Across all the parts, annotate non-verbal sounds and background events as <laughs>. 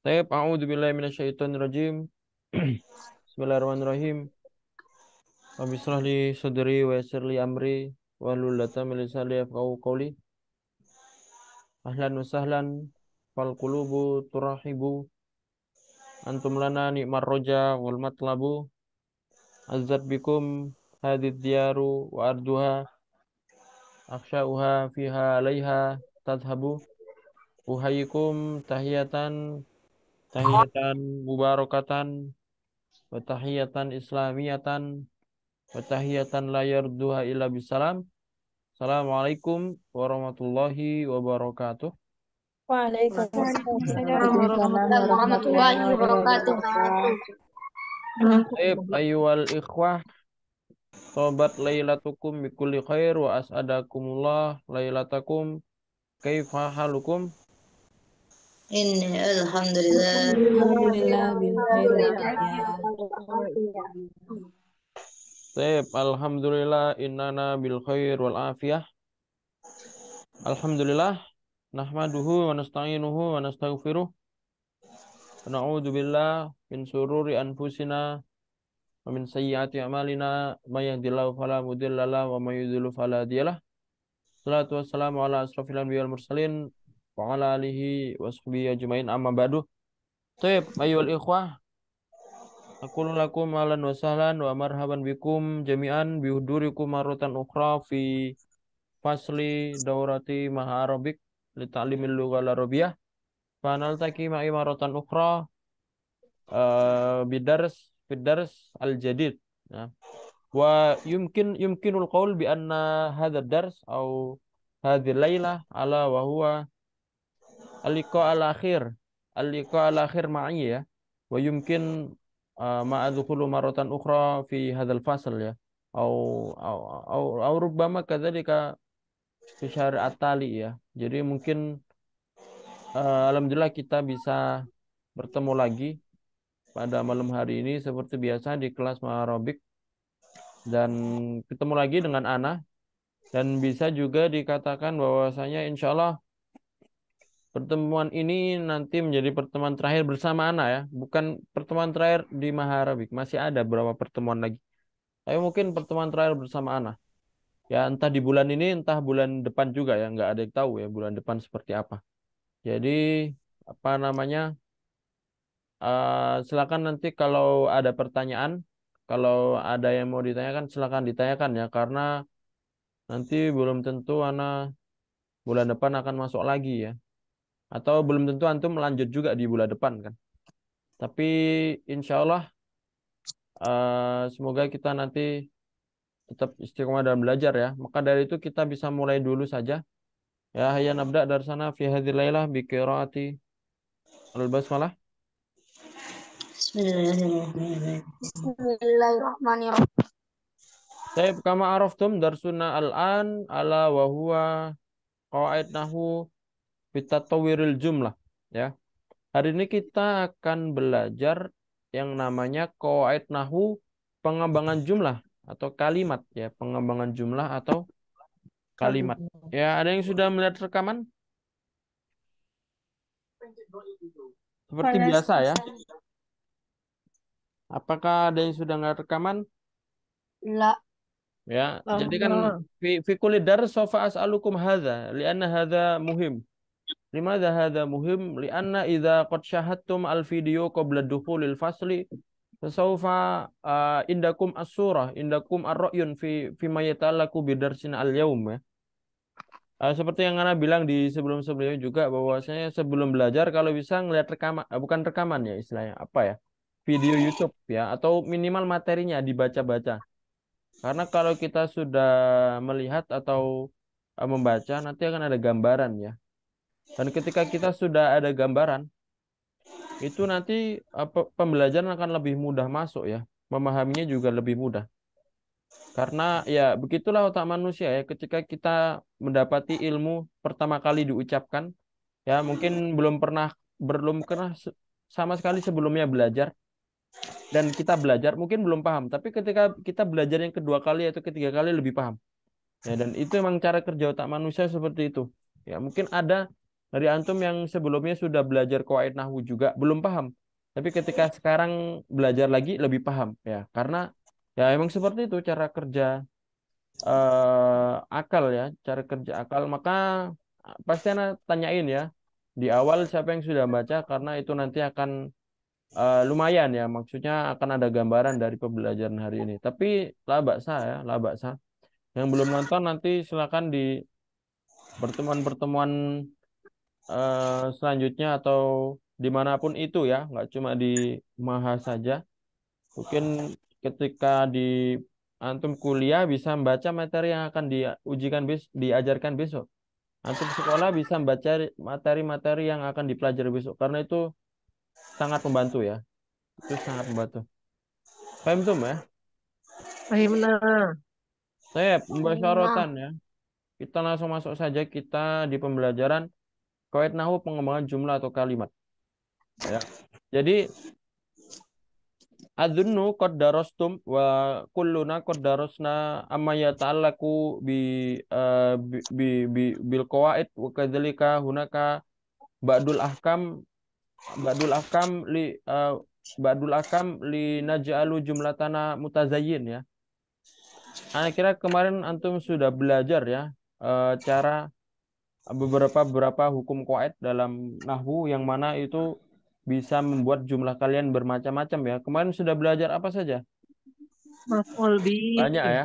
Taib, a'udzu billahi minasyaitonir rajim. <clears throat> Bismillahirrahmanirrahim. Rabbi li sadri wa yassir li amri wa hlul 'uqdatam min lisani yafqahu qawli. Ahlan wa sahlan fal qulubu turahibu antum lana ni'mar roja wal matlabu azzat bikum hadid diyaru wa arduha akhshauha fiha alaiha tadhabu uhayikum tahiyatan tahiyatan mubarakatan wa tahiyatan islamiyatan wa tahiyatan la yarduha illa bisalam. Assalamualaikum warahmatullahi wabarakatuh. Waalaikumsalam warahmatullahi wabarakatuh. Baik, ikhwah. Sobat lailatukum bikulli khair wa as'adakumullah lailatakum kaifa halukum ini alhamdulillah. Alhamdulillah Baik, alhamdulillah bil khair wal afiyah. Alhamdulillah nahmaduhu wa nasta'inuhu wa nastaghfiruh. Na'udzu min sururi anfusina wa min sayyiati a'malina may yahdihillahu fala mudilla lahu wa may yudlil fala hadiyalah. Salatu wassalamu ala anbiya'i wal mursalin wa ala alihi wa sahbihi ajmain amma ba'du. Tayyib, ayyuhal ikhwah. Aku lakum malan wa sahlan wa marhaban bikum jami'an bihuduriku marutan ukhra fi fasli daurati maha Arabik li ta'limil lughal Arabiyah. Fa taki ma'i marutan ukhra uh, bidars bidars al-jadid. Ya. Wa yumkin yumkinul kaul bi anna hadha dars au hadhi layla ala wa huwa al-liqa al-akhir al-liqa al-akhir ma'i ya wa yumkin uh, ma'adhukulu marotan ukhra fi hadal fasl ya au au au, au rubbama kadzalika fi syahr atali ya jadi mungkin uh, alhamdulillah kita bisa bertemu lagi pada malam hari ini seperti biasa di kelas Maharobik dan ketemu lagi dengan Ana dan bisa juga dikatakan bahwasanya insya Allah Pertemuan ini nanti menjadi pertemuan terakhir bersama Ana ya, bukan pertemuan terakhir di Maharabik. Masih ada beberapa pertemuan lagi. Tapi mungkin pertemuan terakhir bersama Ana. Ya entah di bulan ini, entah bulan depan juga ya, nggak ada yang tahu ya bulan depan seperti apa. Jadi apa namanya? Uh, silakan nanti kalau ada pertanyaan, kalau ada yang mau ditanyakan silakan ditanyakan ya karena nanti belum tentu anak bulan depan akan masuk lagi ya. Atau belum tentu antum lanjut juga di bulan depan kan. Tapi insya Allah uh, semoga kita nanti tetap istiqomah dalam belajar ya. Maka dari itu kita bisa mulai dulu saja. Ya hayya nabda dari sana fi hadhihi lailah bi qiraati al-basmalah. Bismillahirrahmanirrahim. Saib kama araftum darsuna al-an ala wa huwa Tawiril jumlah ya. Hari ini kita akan belajar yang namanya qawaid nahu pengembangan jumlah atau kalimat ya, pengembangan jumlah atau kalimat. Ya, ada yang sudah melihat rekaman? Seperti biasa ya. Apakah ada yang sudah nggak rekaman? La. Ya, jadi kan fi kulidar sofa as'alukum hadza li'anna hadza muhim. Limadha hadha muhim li'anna idza qad syahadtum al-video qabla dukhulil fasli fasawfa uh, indakum as-surah indakum ar-ra'yun fi fi mayatalaku bidarsin al-yaum ya. Uh, seperti yang Ana bilang di sebelum-sebelumnya juga bahwasanya sebelum belajar kalau bisa ngelihat rekaman uh, bukan rekaman ya istilahnya apa ya video YouTube ya atau minimal materinya dibaca-baca. Karena kalau kita sudah melihat atau membaca nanti akan ada gambaran ya dan ketika kita sudah ada gambaran, itu nanti pembelajaran akan lebih mudah masuk ya. Memahaminya juga lebih mudah. Karena ya begitulah otak manusia ya. Ketika kita mendapati ilmu pertama kali diucapkan, ya mungkin belum pernah belum kena sama sekali sebelumnya belajar dan kita belajar mungkin belum paham tapi ketika kita belajar yang kedua kali atau ketiga kali lebih paham ya dan itu memang cara kerja otak manusia seperti itu ya mungkin ada dari antum yang sebelumnya sudah belajar kuwait nahwu juga belum paham tapi ketika sekarang belajar lagi lebih paham ya karena ya emang seperti itu cara kerja uh, akal ya cara kerja akal maka pasti anak tanyain ya di awal siapa yang sudah baca karena itu nanti akan uh, lumayan ya maksudnya akan ada gambaran dari pembelajaran hari ini tapi lah baksa ya lah sah yang belum nonton nanti silakan di pertemuan-pertemuan Eh, selanjutnya atau dimanapun itu ya, nggak cuma di Maha saja. Mungkin ketika di antum kuliah bisa membaca materi yang akan diujikan bes diajarkan besok. Antum sekolah bisa membaca materi-materi yang akan dipelajari besok karena itu sangat membantu ya. Itu sangat membantu. Paham tuh ya? Paham saya Saya rotan ya. Kita langsung masuk saja kita di pembelajaran Kawait nahu pengembangan jumlah atau kalimat. Ya. <laughs> Jadi Adzunnu qad darastum wa kulluna qad darasna amma yata'allaqu bi, uh, bi, bi, bi bil qawaid wa hunaka ba'dul Akam ba'dul Akam li eh, ba'dul Akam li naj'alu tanah mutazayin ya. Akhirnya nah, kemarin antum sudah belajar ya eh, cara beberapa beberapa hukum Kuwait dalam nahwu yang mana itu bisa membuat jumlah kalian bermacam-macam ya. Kemarin sudah belajar apa saja? Maf'ul bi. Banyak ya.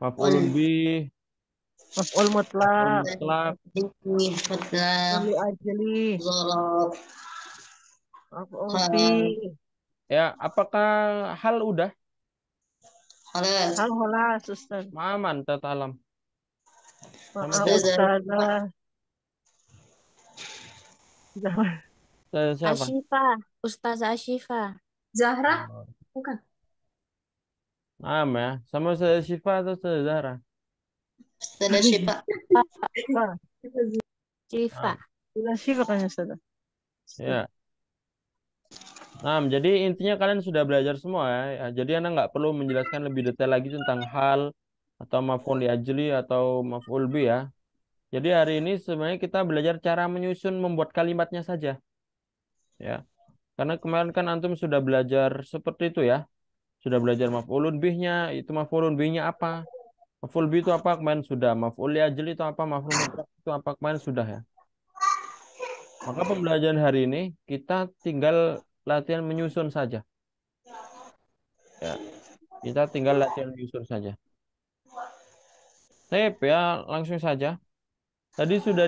Maf'ul bi. Maf'ul mutlak. Mutlak. Mutlak. Maf'ul bi. Ya, apakah hal udah? Hal hola, suster. Maman tatalam. Maaf, Ustazah. Eh, siapa? Ashifa, Ustaz Ashifa. Zahra? Bukan. Am ya, sama Ustaz Ashifa atau Ustaz Zahra? Ustaz Ashifa. Ashifa. Ustaz Ashifa kan Ustaz. Ya. Nah, jadi intinya kalian sudah belajar semua ya. Jadi anak nggak perlu menjelaskan lebih detail lagi tentang hal atau maf'ul ajli atau maf'ul bi ya. Jadi hari ini sebenarnya kita belajar cara menyusun membuat kalimatnya saja. Ya. Karena kemarin kan antum sudah belajar seperti itu ya. Sudah belajar maf'ulun bihnya, itu maf'ulun bihnya apa? Maf'ul bih itu apa? Kemarin sudah. Maf'ul liajli itu apa? Maf'ul mutlak itu apa? Kemarin sudah ya. Maka pembelajaran hari ini kita tinggal latihan menyusun saja. Ya. Kita tinggal latihan menyusun saja. Sip ya, langsung saja. Tadi sudah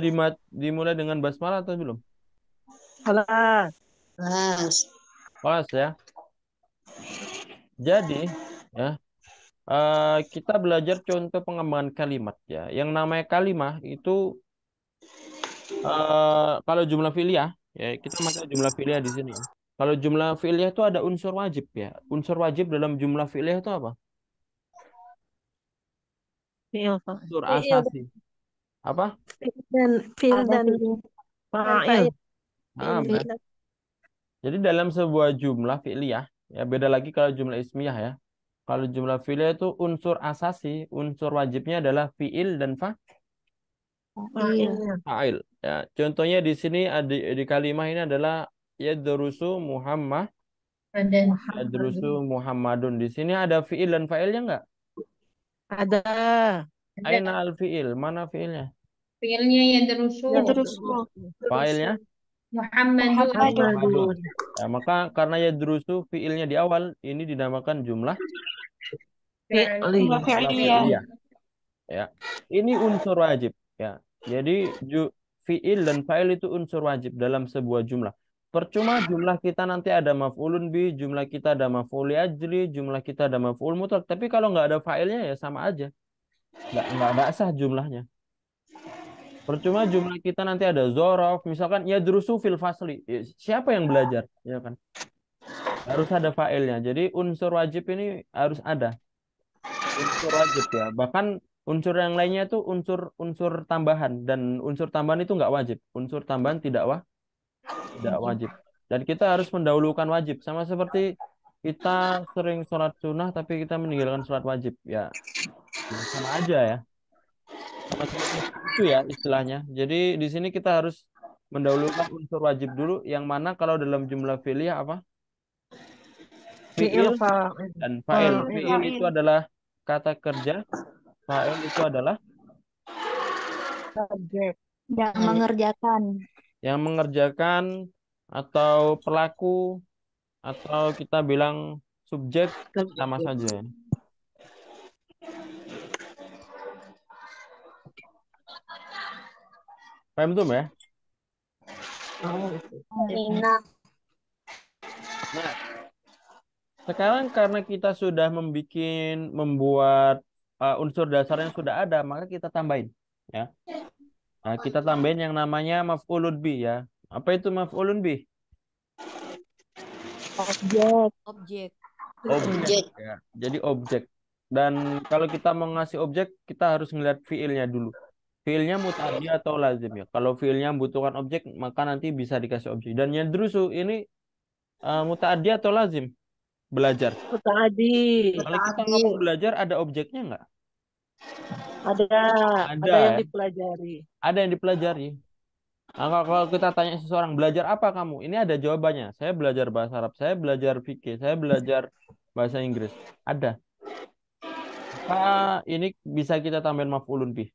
dimulai dengan basmalah atau belum? Kelas. Kelas. Kelas ya. Jadi, ya. Uh, kita belajar contoh pengembangan kalimat ya. Yang namanya kalimat itu uh, kalau jumlah filia ya kita masuk jumlah filia di sini. Ya. Kalau jumlah filia itu ada unsur wajib ya. Unsur wajib dalam jumlah filia itu apa? Fiil, Unsur asasi apa? Dan fil dan fa'il. Jadi dalam sebuah jumlah fi'liyah, ya beda lagi kalau jumlah ismiyah ya. Kalau jumlah fi'liyah itu unsur asasi, unsur wajibnya adalah fi'il dan fa fa'il. Iya. Fa'il. Ya, contohnya di sini di, di kalimah ini adalah yadrusu Muhammad Yadrusu Muhammadun. Di sini ada fi'il dan fa'ilnya enggak? Ada. Aina al-fi'il? Mana fi'ilnya? Fiilnya yadrusu. Yang Failnya? Muhammadun. Muhammadun. Ya, maka karena ya terusul fiilnya di awal ini dinamakan jumlah fi'liyah. Ya. Ini unsur wajib ya. Jadi ju, fiil dan fa'il itu unsur wajib dalam sebuah jumlah. Percuma jumlah kita nanti ada maf'ulun bi, jumlah kita ada maf'uli ajri, jumlah kita ada maf'ul mutlak. Tapi kalau nggak ada fa'ilnya ya sama aja. Nggak, nggak, nggak sah jumlahnya. Percuma jumlah kita nanti ada zorof, misalkan ya drusu fil fasli. Ya, siapa yang belajar? Ya kan. Harus ada failnya. Jadi unsur wajib ini harus ada. Unsur wajib ya. Bahkan unsur yang lainnya itu unsur unsur tambahan dan unsur tambahan itu nggak wajib. Unsur tambahan tidak wah tidak wajib. Dan kita harus mendahulukan wajib sama seperti kita sering sholat sunnah tapi kita meninggalkan sholat wajib ya sama aja ya sama seperti itu ya istilahnya. Jadi di sini kita harus mendahulukan unsur wajib dulu yang mana kalau dalam jumlah filia apa? Fi'il fa dan fa'il. Fi'il itu adalah kata kerja, fa'il itu adalah subjek yang mengerjakan. Yang mengerjakan atau pelaku atau kita bilang subjek sama saja. Femtum ya? Lina. Nah, sekarang karena kita sudah membuat membuat uh, unsur dasar yang sudah ada, maka kita tambahin, ya. Nah, kita tambahin yang namanya maf'ulun bi ya. Apa itu maf'ulun bi? Objek. Objek. Objek. Ya. Jadi objek. Dan kalau kita mau ngasih objek, kita harus ngeliat fiilnya dulu. Fiilnya mutadi atau lazim ya. Kalau fiilnya membutuhkan objek, maka nanti bisa dikasih objek. Dan yang drusu ini uh, eh, mutadi atau lazim? Belajar. Mutadi. Kalau kita ngomong belajar, ada objeknya nggak? Ada. Ada, ada yang ya? dipelajari. Ada yang dipelajari. Nah, kalau kita tanya seseorang belajar apa kamu, ini ada jawabannya. Saya belajar bahasa Arab, saya belajar fikih, saya belajar bahasa Inggris. Ada. Nah, ini bisa kita tambahin maf'ulun bih.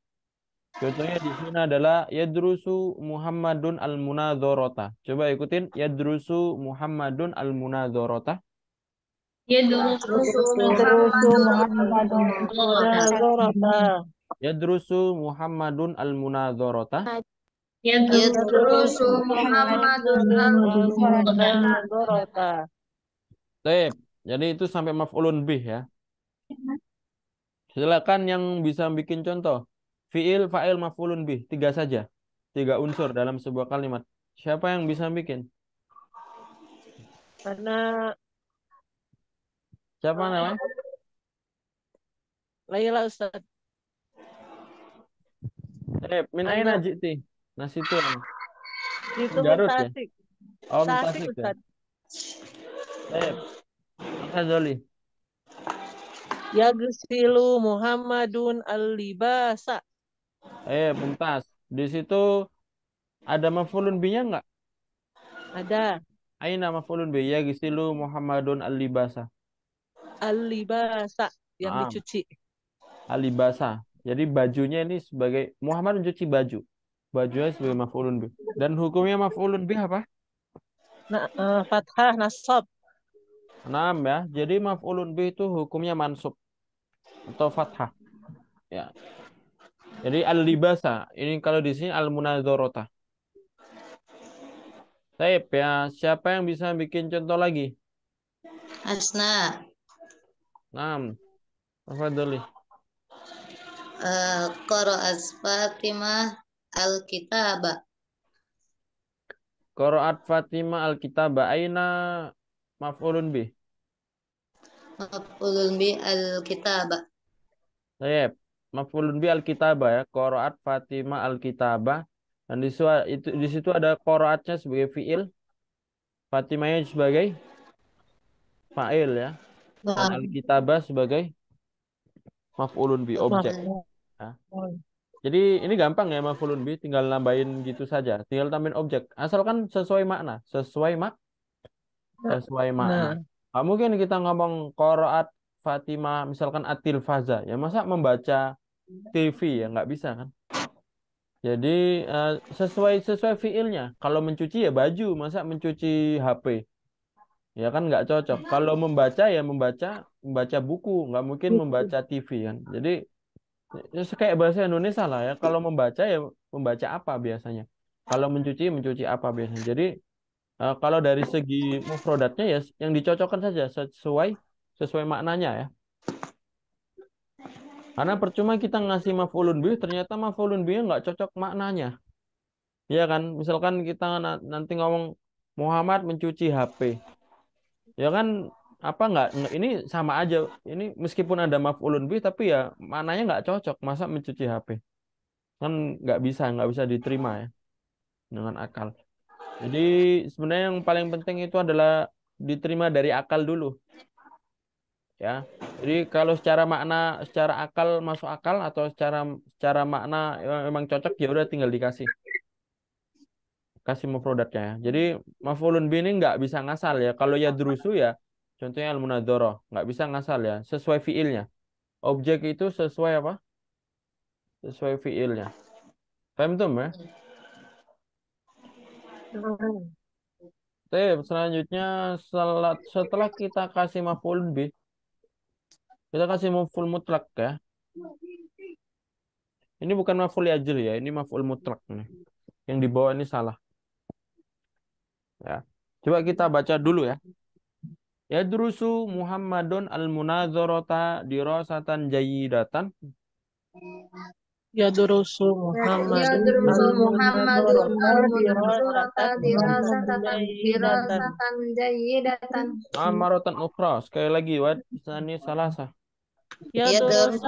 Contohnya di sini adalah yadrusu Muhammadun al-munadzorota. Coba ikutin yadrusu Muhammadun al-munadzorota. Yadrusu Muhammadun al-munadzorota. Yadrusu Muhammadun al-munadzorota. Yadrusu Muhammadun al-munadzorota. jadi itu sampai maf'ulun bih ya. Silakan yang bisa bikin contoh. Fi'il, fa'il, maf'ulun bih. Tiga saja. Tiga unsur dalam sebuah kalimat. Siapa yang bisa bikin? Karena Siapa namanya? Laila Ustaz. Eh, min aina jiti? nasi Itu Garut ya? Oh, Tasik, Tasik ya? Eh, Zoli. Ya Gusilu Muhammadun al Eh, Mumtaz, di situ ada mafulun binya enggak? Ada. Aina mafulun bi ya gisilu Muhammadun al-libasa. Al-libasa yang ah. dicuci. Al-libasa. Jadi bajunya ini sebagai Muhammad mencuci baju. Bajunya sebagai mafulun bi. Dan hukumnya mafulun bi apa? Nah, uh, fathah nasab. Enam ya. Jadi mafulun bi itu hukumnya mansub atau fathah. Ya. Jadi al-libasa. Ini kalau di sini al-munadzarata. Baik ya, siapa yang bisa bikin contoh lagi? Asna. Naam. Tafadhali. Uh, eh, Qara'at Fatimah al-kitaba. Qara'at Fatimah al-kitaba aina maf'ulun bi? Maf'ulun bi al-kitaba. Baik mafulun bi alkitabah ya qoraat Fatimah alkitabah dan di situ itu di situ ada qoraatnya sebagai fiil Fatimahnya sebagai fa'il ya nah. dan alkitabah sebagai mafulun bi objek ya. jadi ini gampang ya mafulun bi tinggal nambahin gitu saja tinggal tambahin objek asalkan sesuai makna sesuai mak sesuai nah. makna nah. mungkin kita ngomong qoraat Fatimah misalkan atil faza ya masa membaca TV ya nggak bisa kan jadi uh, sesuai sesuai fiilnya. Kalau mencuci ya baju, masa mencuci HP? Ya kan nggak cocok. Kalau membaca ya membaca membaca buku, nggak mungkin membaca TV kan. Jadi ya, ya kayak bahasa Indonesia lah ya. Kalau membaca ya membaca apa biasanya? Kalau mencuci mencuci apa biasanya? Jadi uh, kalau dari segi mufrodatnya ya yang dicocokkan saja sesuai sesuai maknanya ya. Karena percuma kita ngasih maf'ulun bih, ternyata maf'ulun bih nggak cocok maknanya. Iya kan? Misalkan kita nanti ngomong Muhammad mencuci HP. Ya kan apa nggak ini sama aja ini meskipun ada maf'ulun bih tapi ya maknanya nggak cocok masa mencuci HP kan nggak bisa nggak bisa diterima ya dengan akal jadi sebenarnya yang paling penting itu adalah diterima dari akal dulu ya jadi kalau secara makna secara akal masuk akal atau secara secara makna e, memang cocok ya udah tinggal dikasih kasih produknya ya. Jadi mafulun bini ini nggak bisa ngasal ya. Kalau ya drusu ya contohnya al munadoro nggak bisa ngasal ya sesuai fiilnya. Objek itu sesuai apa? Sesuai fiilnya. Paham tuh ya? Oke, selanjutnya setelah kita kasih mafulun bi kita kasih maf'ul mutlak ya. Ini bukan maf'ul ajil ya, ini maf'ul mutlak nih. Yang dibawa ini salah. Ya. Coba kita baca dulu ya. Yadrusu Muhammadun al-munadzarata dirasatan jayyidatan. Yadrusu Muhammadun Muhammadun al-munadzarata dirasatan jayyidatan. Amaratan ukhra. Sekali lagi, wad. Ini salah sah. يضرب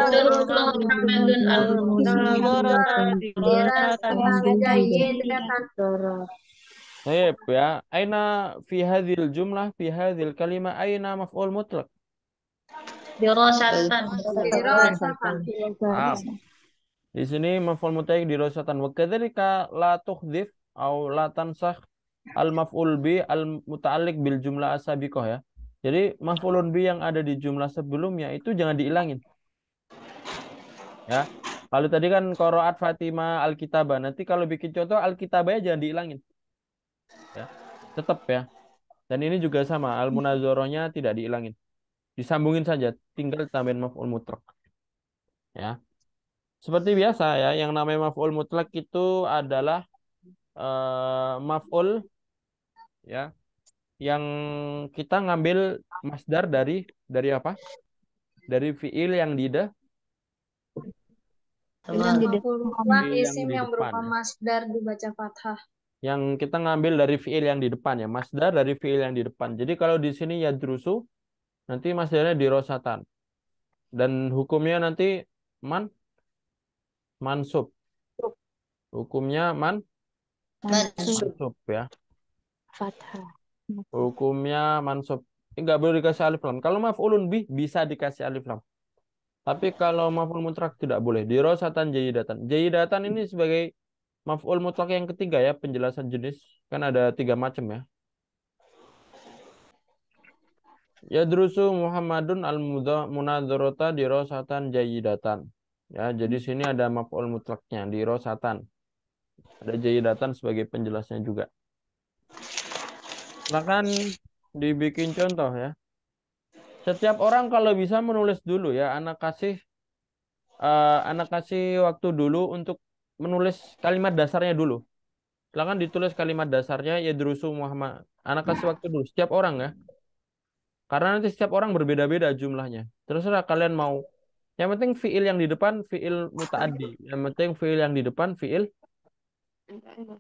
طيب يا أين في هذه الجملة في هذه الكلمة أين مفعول مطلق؟ دراسة Di sini maf'ul mutaik dirosatan. Wa kadzalika la tukhdif au la tansakh al maf'ul bi al muta'alliq bil jumlah asabiqah ya. Jadi maf'ulun bi yang ada di jumlah sebelumnya itu jangan dihilangin. Ya. Kalau tadi kan qiraat Fatima Alkitabah. Nanti kalau bikin contoh Alkitabahnya jangan dihilangin. Ya. Tetap ya. Dan ini juga sama, al tidak dihilangin. Disambungin saja, tinggal tambahin maf'ul mutlak. Ya. Seperti biasa ya, yang namanya maf'ul mutlak itu adalah uh, maf'ul ya yang kita ngambil masdar dari dari apa? Dari fiil yang dida yang di depan isim yang, yang berupa masdar dibaca fathah. Yang kita ngambil dari fiil yang di depan ya, masdar dari fiil yang di depan. Jadi kalau di sini ya drusu nanti masdarnya di rosatan. Dan hukumnya nanti man mansub. Hukumnya man mansub, mansub ya. Fathah. Hukumnya mansub eh, nggak boleh dikasih alif lam. Kalau maaf ulun bih bisa dikasih alif lam. Tapi kalau maf'ul mutlak tidak boleh. di rosatan jayidatan. Jayidatan ini sebagai maf'ul mutlak yang ketiga ya penjelasan jenis. Kan ada tiga macam ya. Ya drusu Muhammadun al munadzurata rosatan jayidatan. Ya, jadi sini ada maf'ul mutlaknya rosatan Ada jayidatan sebagai penjelasnya juga. Silakan dibikin contoh ya. Setiap orang kalau bisa menulis dulu ya, anak kasih uh, anak kasih waktu dulu untuk menulis kalimat dasarnya dulu. Silakan ditulis kalimat dasarnya ya Drusu Muhammad. Anak kasih waktu dulu setiap orang ya. Karena nanti setiap orang berbeda-beda jumlahnya. Terserah kalian mau. Yang penting fiil yang di depan fiil mutaaddi. Yang penting fiil yang di depan fiil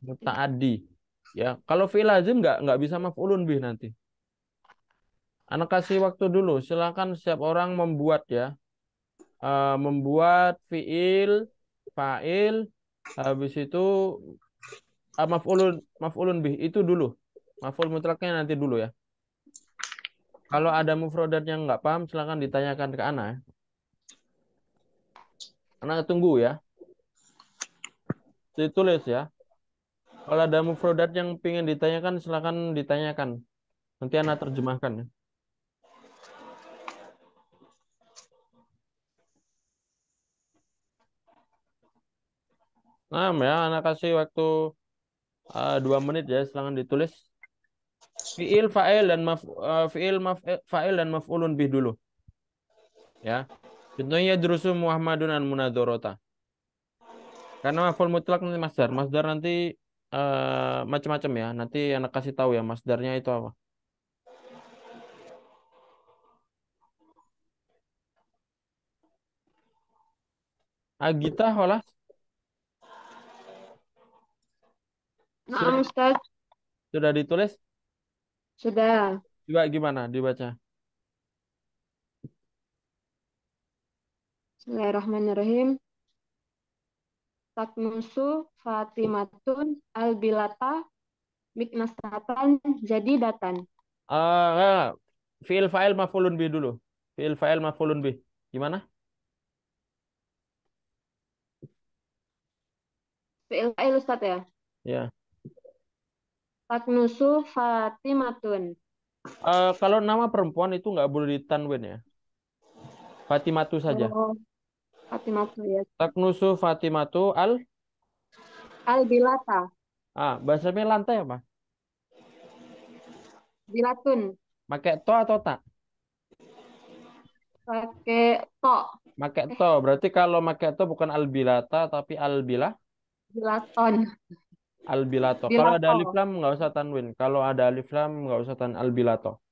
mutaaddi. Ya, kalau fi lazim nggak nggak bisa maf'ulun bih nanti. Anak kasih waktu dulu. Silahkan setiap orang membuat ya. Uh, membuat fi'il, fa'il, habis itu uh, maf'ulun maf'ulun bih itu dulu. Maf'ul mutlaknya nanti dulu ya. Kalau ada mufrodat yang nggak paham, silahkan ditanyakan ke Anak. Ya. Ana tunggu ya. Ditulis ya. Kalau ada mufrodat yang ingin ditanyakan, silakan ditanyakan. Nanti anak terjemahkan ya. Nah, ya, anak kasih waktu uh, dua menit ya, silakan ditulis. Fiil, fa'il dan maf, uh, fiil, maf, eh, fa'il dan maf'ulun bih dulu. Ya. Contohnya jurusu Muhammadun dan Munadorota. Karena maf'ul mutlak nanti masdar. Masdar nanti Eh, macam-macam ya. Nanti anak kasih tahu ya masdarnya itu apa. Agita hola. Naam Sudah ditulis? Sudah. Coba gimana dibaca? Bismillahirrahmanirrahim tatmusu fatimatun albilata miknastatan jadi datan. Ah, uh, fiil fa'il mafulun bi dulu. Fiil fa'il mafulun bi. Gimana? Fiil fa'il Ustaz ya? Ya. Taknusu Fatimatun. Uh, kalau nama perempuan itu nggak boleh ditanwin ya? Fatimatu saja. Oh. Fatimatu ya. Taknusu Fatimatu al al bilata. Ah, bahasa Arabnya lantai apa? Bilatun. Pakai to atau tak? Pakai to. Pakai to. Berarti kalau pakai to bukan al bilata tapi al bilah? Bilaton. Al bilato. bilato. Kalau ada alif lam nggak usah tanwin. Kalau ada alif lam nggak usah tan al bilato.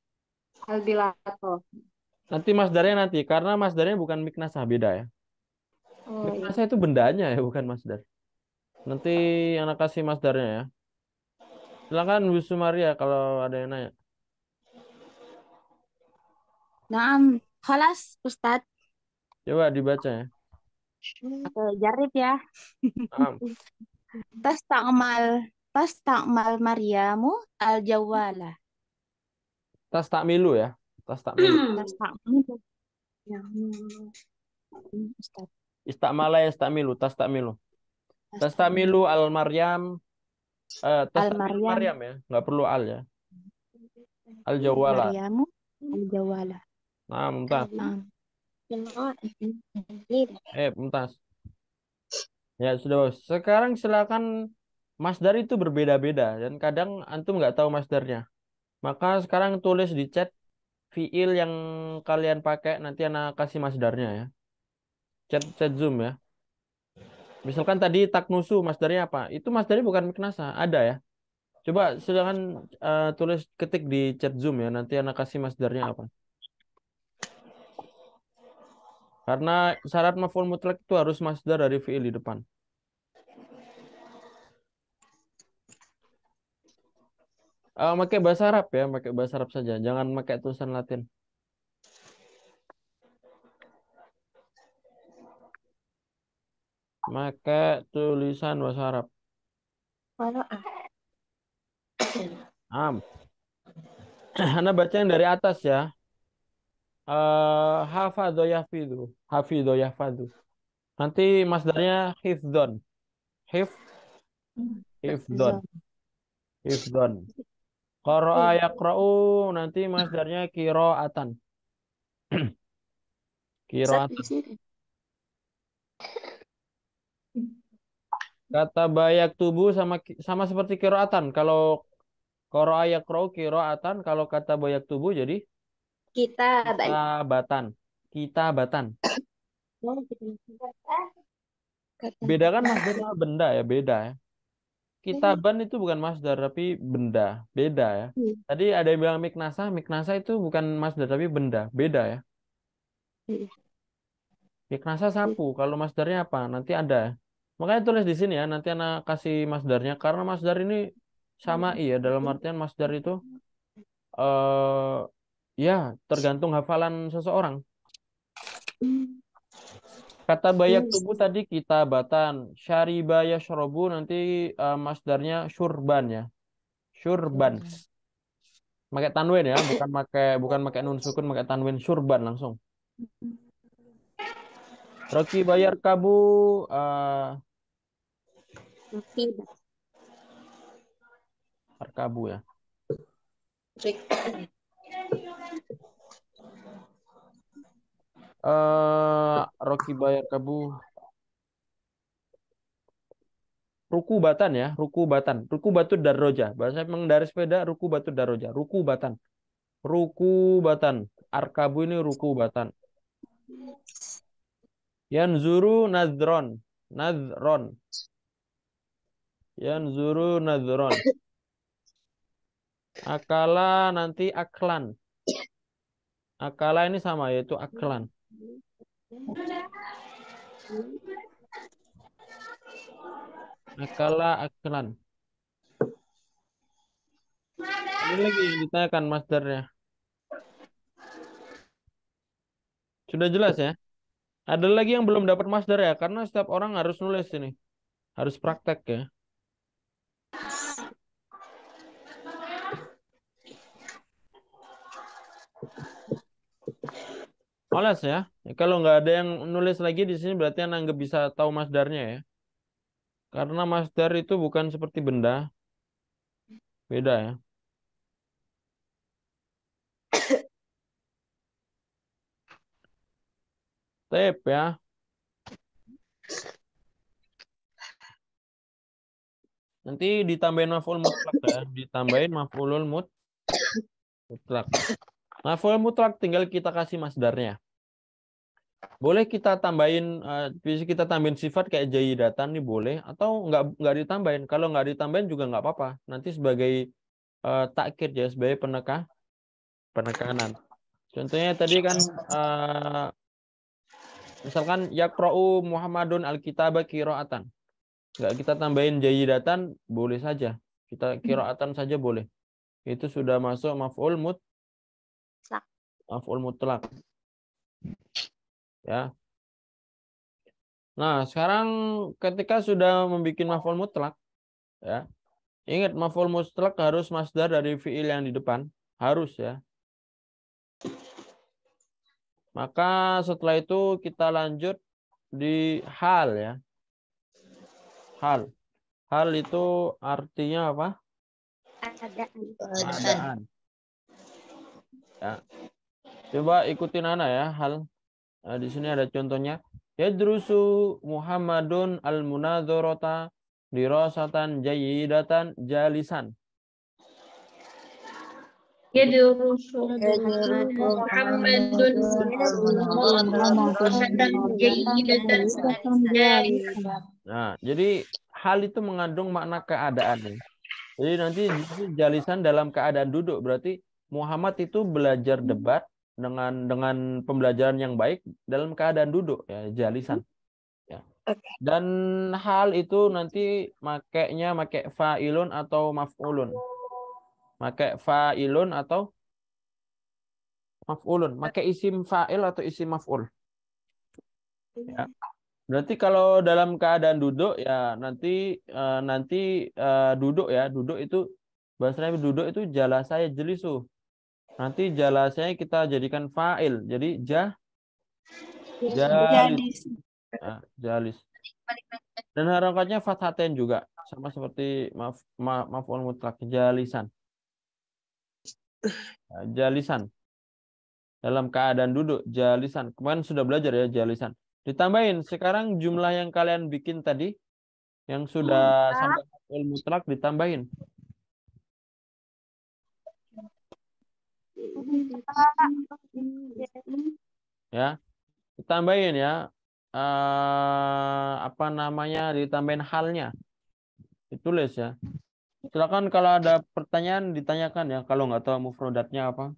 Al bilato. Nanti Mas masdarnya nanti karena Mas masdarnya bukan miknasah beda ya. Oh, iya. itu bendanya ya, bukan Masdar. Nanti yang kasih Masdarnya ya. Silakan Bu Sumaria kalau ada yang nanya. Naam, Kholas Ustaz. Coba dibaca ya. Oke, jarib ya. Naam. Tas <laughs> takmal, tas takmal Mariamu al jawala. Tas milu ya. Tas milu. <clears throat> tas milu. Ya. Hmm. Ustaz. Istamala yastamilu, tastamilu. Tastamilu al Maryam. Uh, al Maryam. Maryam ya, nggak perlu al ya. Al Jawala. al Jawala. Nah, mumtaz. Eh, mumtaz. Ya sudah bos. Sekarang silakan masdar itu berbeda-beda dan kadang antum nggak tahu masdarnya. Maka sekarang tulis di chat fiil yang kalian pakai nanti anak kasih masdarnya ya chat chat Zoom ya. Misalkan tadi taknusu Mas Dari apa? Itu Mas Dari bukan Miknasa, ada ya. Coba silakan uh, tulis ketik di chat Zoom ya, nanti anak kasih Mas Darnya apa. Karena syarat maf'ul mutlak itu harus masdar dari fi'il di depan. Uh, pakai bahasa Arab ya, pakai bahasa Arab saja. Jangan pakai tulisan Latin. Maka tulisan bahasa Arab. Am. <clears throat> Ana baca yang dari atas ya. Eh hafadho yafidu, Hafidho yafadu. Nanti masdarnya hifdon. Hif. Hifdon. Hifdon. Qara'a iya. yaqra'u. Nanti masdarnya kiro'atan. <clears throat> kiro'atan. Kata bayak tubuh sama sama seperti kiroatan. Kalau koro ayak ro kiroatan, kalau kata bayak tubuh jadi kita batan. Kita batan. Beda kan masdar benda ya, beda ya. kita ban itu bukan masdar tapi benda, beda ya. Hmm. Tadi ada yang bilang miknasa, miknasa itu bukan masdar tapi benda, beda ya. Hmm. Miknasa sapu, hmm. kalau masdarnya apa? Nanti ada ya. Makanya tulis di sini ya, nanti anak kasih masdarnya karena masdar ini sama hmm. iya dalam artian masdar itu eh ya tergantung hafalan seseorang. Kata bayak tubuh tadi kita batan, syariba yashrobu nanti uh, masdarnya syurban ya. Syurban. Hmm. Pakai tanwin ya, bukan pakai bukan pakai nun sukun, pakai tanwin syurban langsung. Hmm. Rocky bayar kamu uh, Arkabu ya. Uh, Rocky bayar kabu Ruku Batan ya, Ruku Batan. Ruku Batu Darroja. Bahasa memang dari sepeda Ruku Batu Darroja. Ruku Batan. Ruku Batan. Arkabu ini Ruku Batan. Yang Yanzuru nadron. Nadron. zuru nadron. Akala nanti aklan. Akala ini sama yaitu aklan. Akala aklan. Ini lagi yang ditanyakan masternya. Sudah jelas ya? Ada lagi yang belum dapat master ya, karena setiap orang harus nulis ini, harus praktek ya. Males ya. Kalau nggak ada yang nulis lagi di sini berarti Anda bisa tahu masdarnya ya. Karena masdar itu bukan seperti benda. Beda ya. step ya. Nanti ditambahin maful mutlak ya. Ditambahin mafulul mut mutlak. Maful mutlak tinggal kita kasih masdarnya. Boleh kita tambahin eh, bisa kita tambahin sifat kayak jayidatan nih boleh atau nggak nggak ditambahin. Kalau nggak ditambahin juga nggak apa-apa. Nanti sebagai uh, eh, takkir ya sebagai penekah penekanan. Contohnya tadi kan uh, Misalkan yakra'u Muhammadun alkitaba kiroatan. Enggak kita tambahin jayidatan, boleh saja. Kita kiroatan hmm. saja boleh. Itu sudah masuk maf'ul mutlak maf'ul mutlak. Ya. Nah, sekarang ketika sudah membuat maf'ul mutlak, ya. Ingat maf'ul mutlak harus masdar dari fi'il yang di depan, harus ya. Maka setelah itu kita lanjut di hal ya. Hal. Hal itu artinya apa? Keadaan. Ya. Coba ikutin Ana ya hal. Nah, di sini ada contohnya. Yadrusu Muhammadun al-munadzarata dirasatan jayyidatan jalisan. Nah, jadi hal itu mengandung makna keadaan. Jadi nanti jalisan dalam keadaan duduk berarti Muhammad itu belajar hmm. debat dengan dengan pembelajaran yang baik dalam keadaan duduk ya jalisan. Hmm. Ya. Dan hal itu nanti makainya makai fa'ilun atau maf'ulun. Pakai fa'ilun atau maf'ulun. Pakai isim fa'il atau isim maf'ul. Ya. Berarti kalau dalam keadaan duduk ya nanti uh, nanti uh, duduk ya, duduk itu bahasa duduk itu jala saya jelisu. Nanti jala saya kita jadikan fa'il. Jadi jah jalis. Nah, jalis. Dan harokatnya fathaten juga sama seperti maaf maaf mutlak jalisan. Ya, jalisan dalam keadaan duduk jalisan kemarin sudah belajar ya jalisan ditambahin sekarang jumlah yang kalian bikin tadi yang sudah sampai fa'il mutlak ditambahin ya ditambahin ya eh, apa namanya ditambahin halnya ditulis ya Silakan kalau ada pertanyaan ditanyakan ya. Kalau nggak tahu mufrodatnya apa.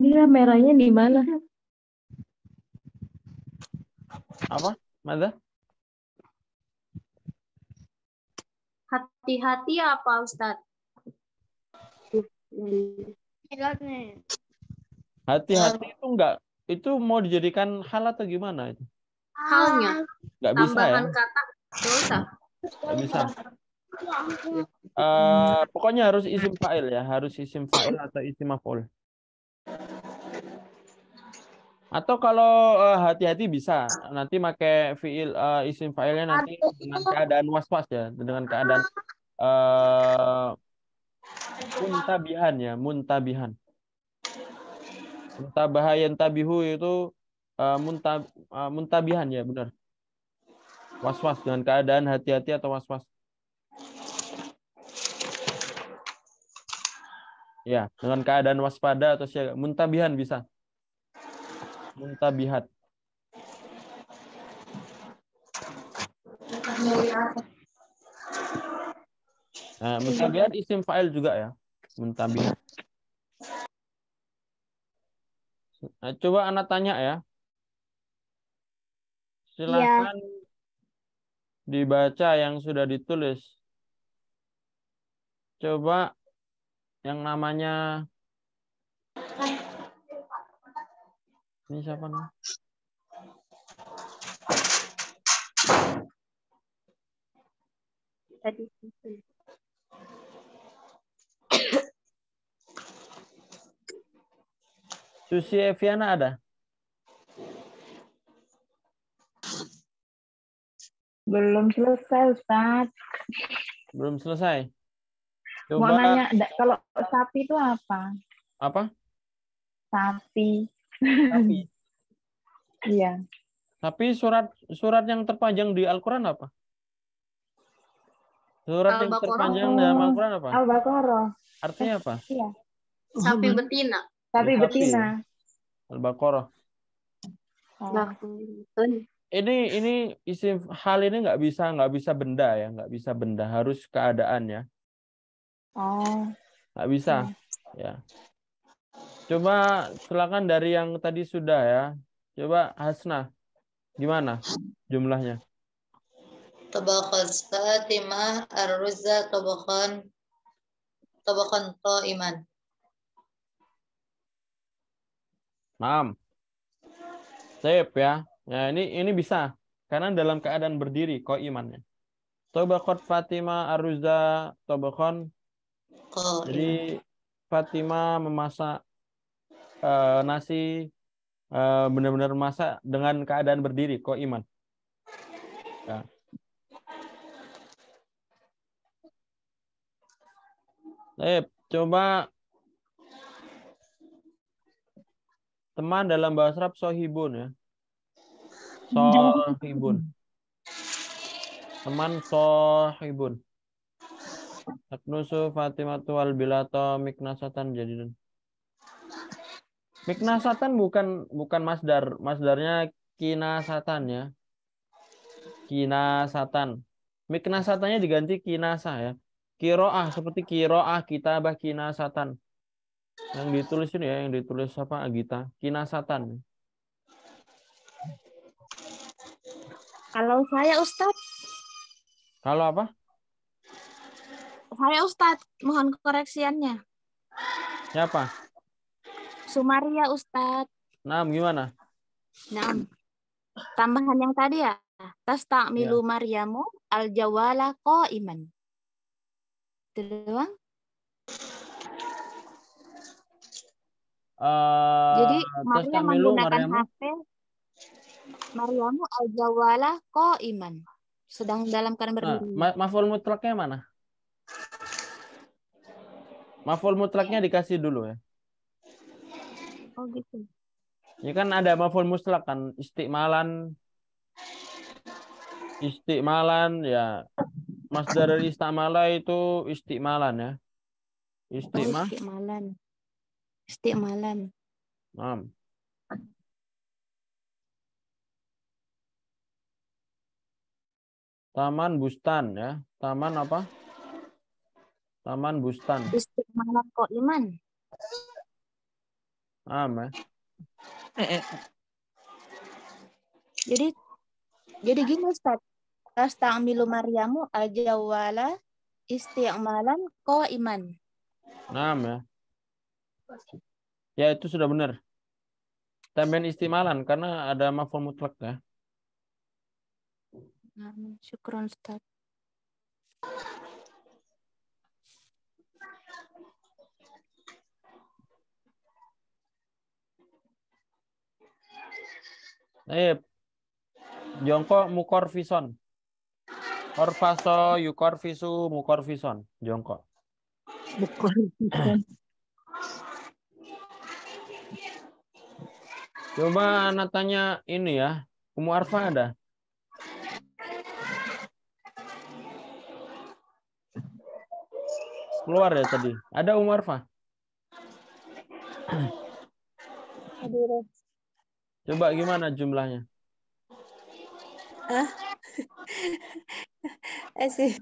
ini Dia merahnya di mana? Apa? Mada? Hati-hati apa Ustad? Hati-hati itu enggak itu mau dijadikan hal atau gimana itu? halnya. Nggak bisa ya? kata dosa. Nggak bisa. Uh, pokoknya harus isim fa'il ya, harus isim fa'il atau isim maf'ul. Atau kalau eh, hati-hati uh, bisa, nanti pakai fiil uh, isim fa'ilnya nanti dengan keadaan was-was ya, dengan keadaan uh, muntabihan ya, muntabihan. Muntabahayan tabihu itu Eh, muntab, uh, muntabihan ya benar was-was dengan keadaan hati-hati atau was-was ya dengan keadaan waspada atau siaga muntabihan bisa muntabihat Nah, muntabihat isim fa'il juga ya. Muntabihat. Nah, coba anak tanya ya. Silakan ya. dibaca yang sudah ditulis. Coba yang namanya ini siapa nih? Tadi. Susi Eviana ada? Belum selesai, Ustaz. Belum selesai? Coba... Mau nanya, kalau sapi itu apa? Apa? Sapi. Sapi? <laughs> iya. Tapi surat surat yang terpanjang di Al-Quran apa? Surat yang terpanjang di Al-Quran apa? Al-Baqarah. Artinya eh, apa? Iya. Sapi betina. Sapi betina. Al-Baqarah. Al-Baqarah ini ini isi hal ini nggak bisa nggak bisa benda ya nggak bisa benda harus keadaan ya oh nggak bisa hmm. ya coba silakan dari yang tadi sudah ya coba Hasna gimana jumlahnya tabakan Fatimah Ar-Ruzza tabakan tabaqan ta'iman Maaf. Sip ya. Nah, ini ini bisa karena dalam keadaan berdiri kok imannya. Tobakot Fatima Aruza Tobakon. Oh, iya. Jadi Fatima memasak uh, nasi uh, benar-benar masak dengan keadaan berdiri kok iman. Ya. Eh, coba teman dalam bahasa Arab sohibun ya sohibun teman sohibun Taknusu Fatimatu wal bilato miknasatan jadidan. Miknasatan bukan bukan masdar, masdarnya kinasatan ya. Kinasatan. Miknasatannya diganti kinasa ya. Kiroah seperti kiroah kitabah kinasatan. Yang ditulis ini ya, yang ditulis apa Agita? Kinasatan. Kalau saya Ustadz. Kalau apa? Saya Ustadz, mohon koreksiannya. Siapa? Sumaria Ustadz. Nah, gimana? Nam. tambahan yang tadi ya. Tas takmilu ya. Mariamu al jawala ko iman. Itu Uh, eh, Jadi Maria menggunakan HP Maryamu al-jawalah iman. Sedang dalam keadaan nah, berdiri. Nah, maful mutlaknya mana? Maful mutlaknya dikasih dulu ya. Oh gitu. Ini ya kan ada maful mutlak kan istiqmalan, istiqmalan ya masdar dari istamala itu istiqmalan ya. Istiqmalan. Istiqmalan. istikmalan. Nah. Taman Bustan ya. Taman apa? Taman Bustan. Istiqmalah kok Iman. Am ya. Eh, eh. Jadi jadi gini Ustaz. Tastamilu Mariamu ajawala istiqmalan ko iman. Naam ya. Ya itu sudah benar. Tambahan istimalan karena ada maful mutlak ya. Amin. Syukron Ustaz. Baik. Jongko mukor vison. Orfaso yukor visu mukor vison. Jongko. Mukor vison. Coba anak tanya ini ya. Umu Arfa ada? keluar ya tadi. Ada Umar Fah. Coba gimana jumlahnya? Ah, eh, sih.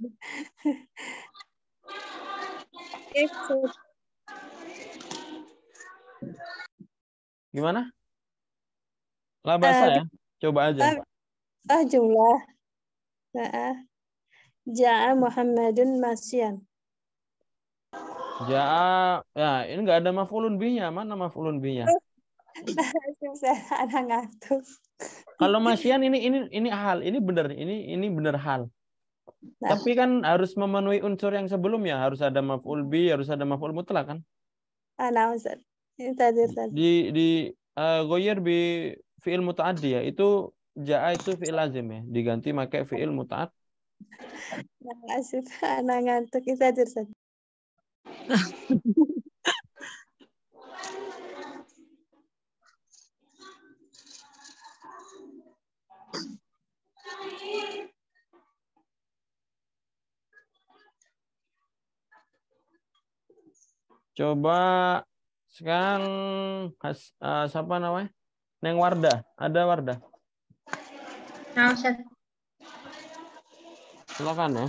Gimana? lah uh, ya? Coba aja. Ah, uh, jumlah. Uh, Ja'a Muhammadun Masyan. Ja'a ya ini nggak ada mafulun binya. Mana mafulun binya? Anak ngantuk. Kalau masian ini ini ini hal, ini benar, ini ini benar hal. Nah. Tapi kan harus memenuhi unsur yang sebelumnya, harus ada maf'ul bi, harus ada maf'ul mutlak kan? Ah, nah, Ustaz. Di di uh, goyer bi fi'il muta'addi ya, itu ja'a itu fi'il lazim ya, diganti pakai fi'il muta'ad. Nah, <laughs> ngantuk, itu Ustaz. <laughs> Coba sekarang has, uh, siapa namanya? Neng Wardah. Ada Wardah? Nah, Silakan ya.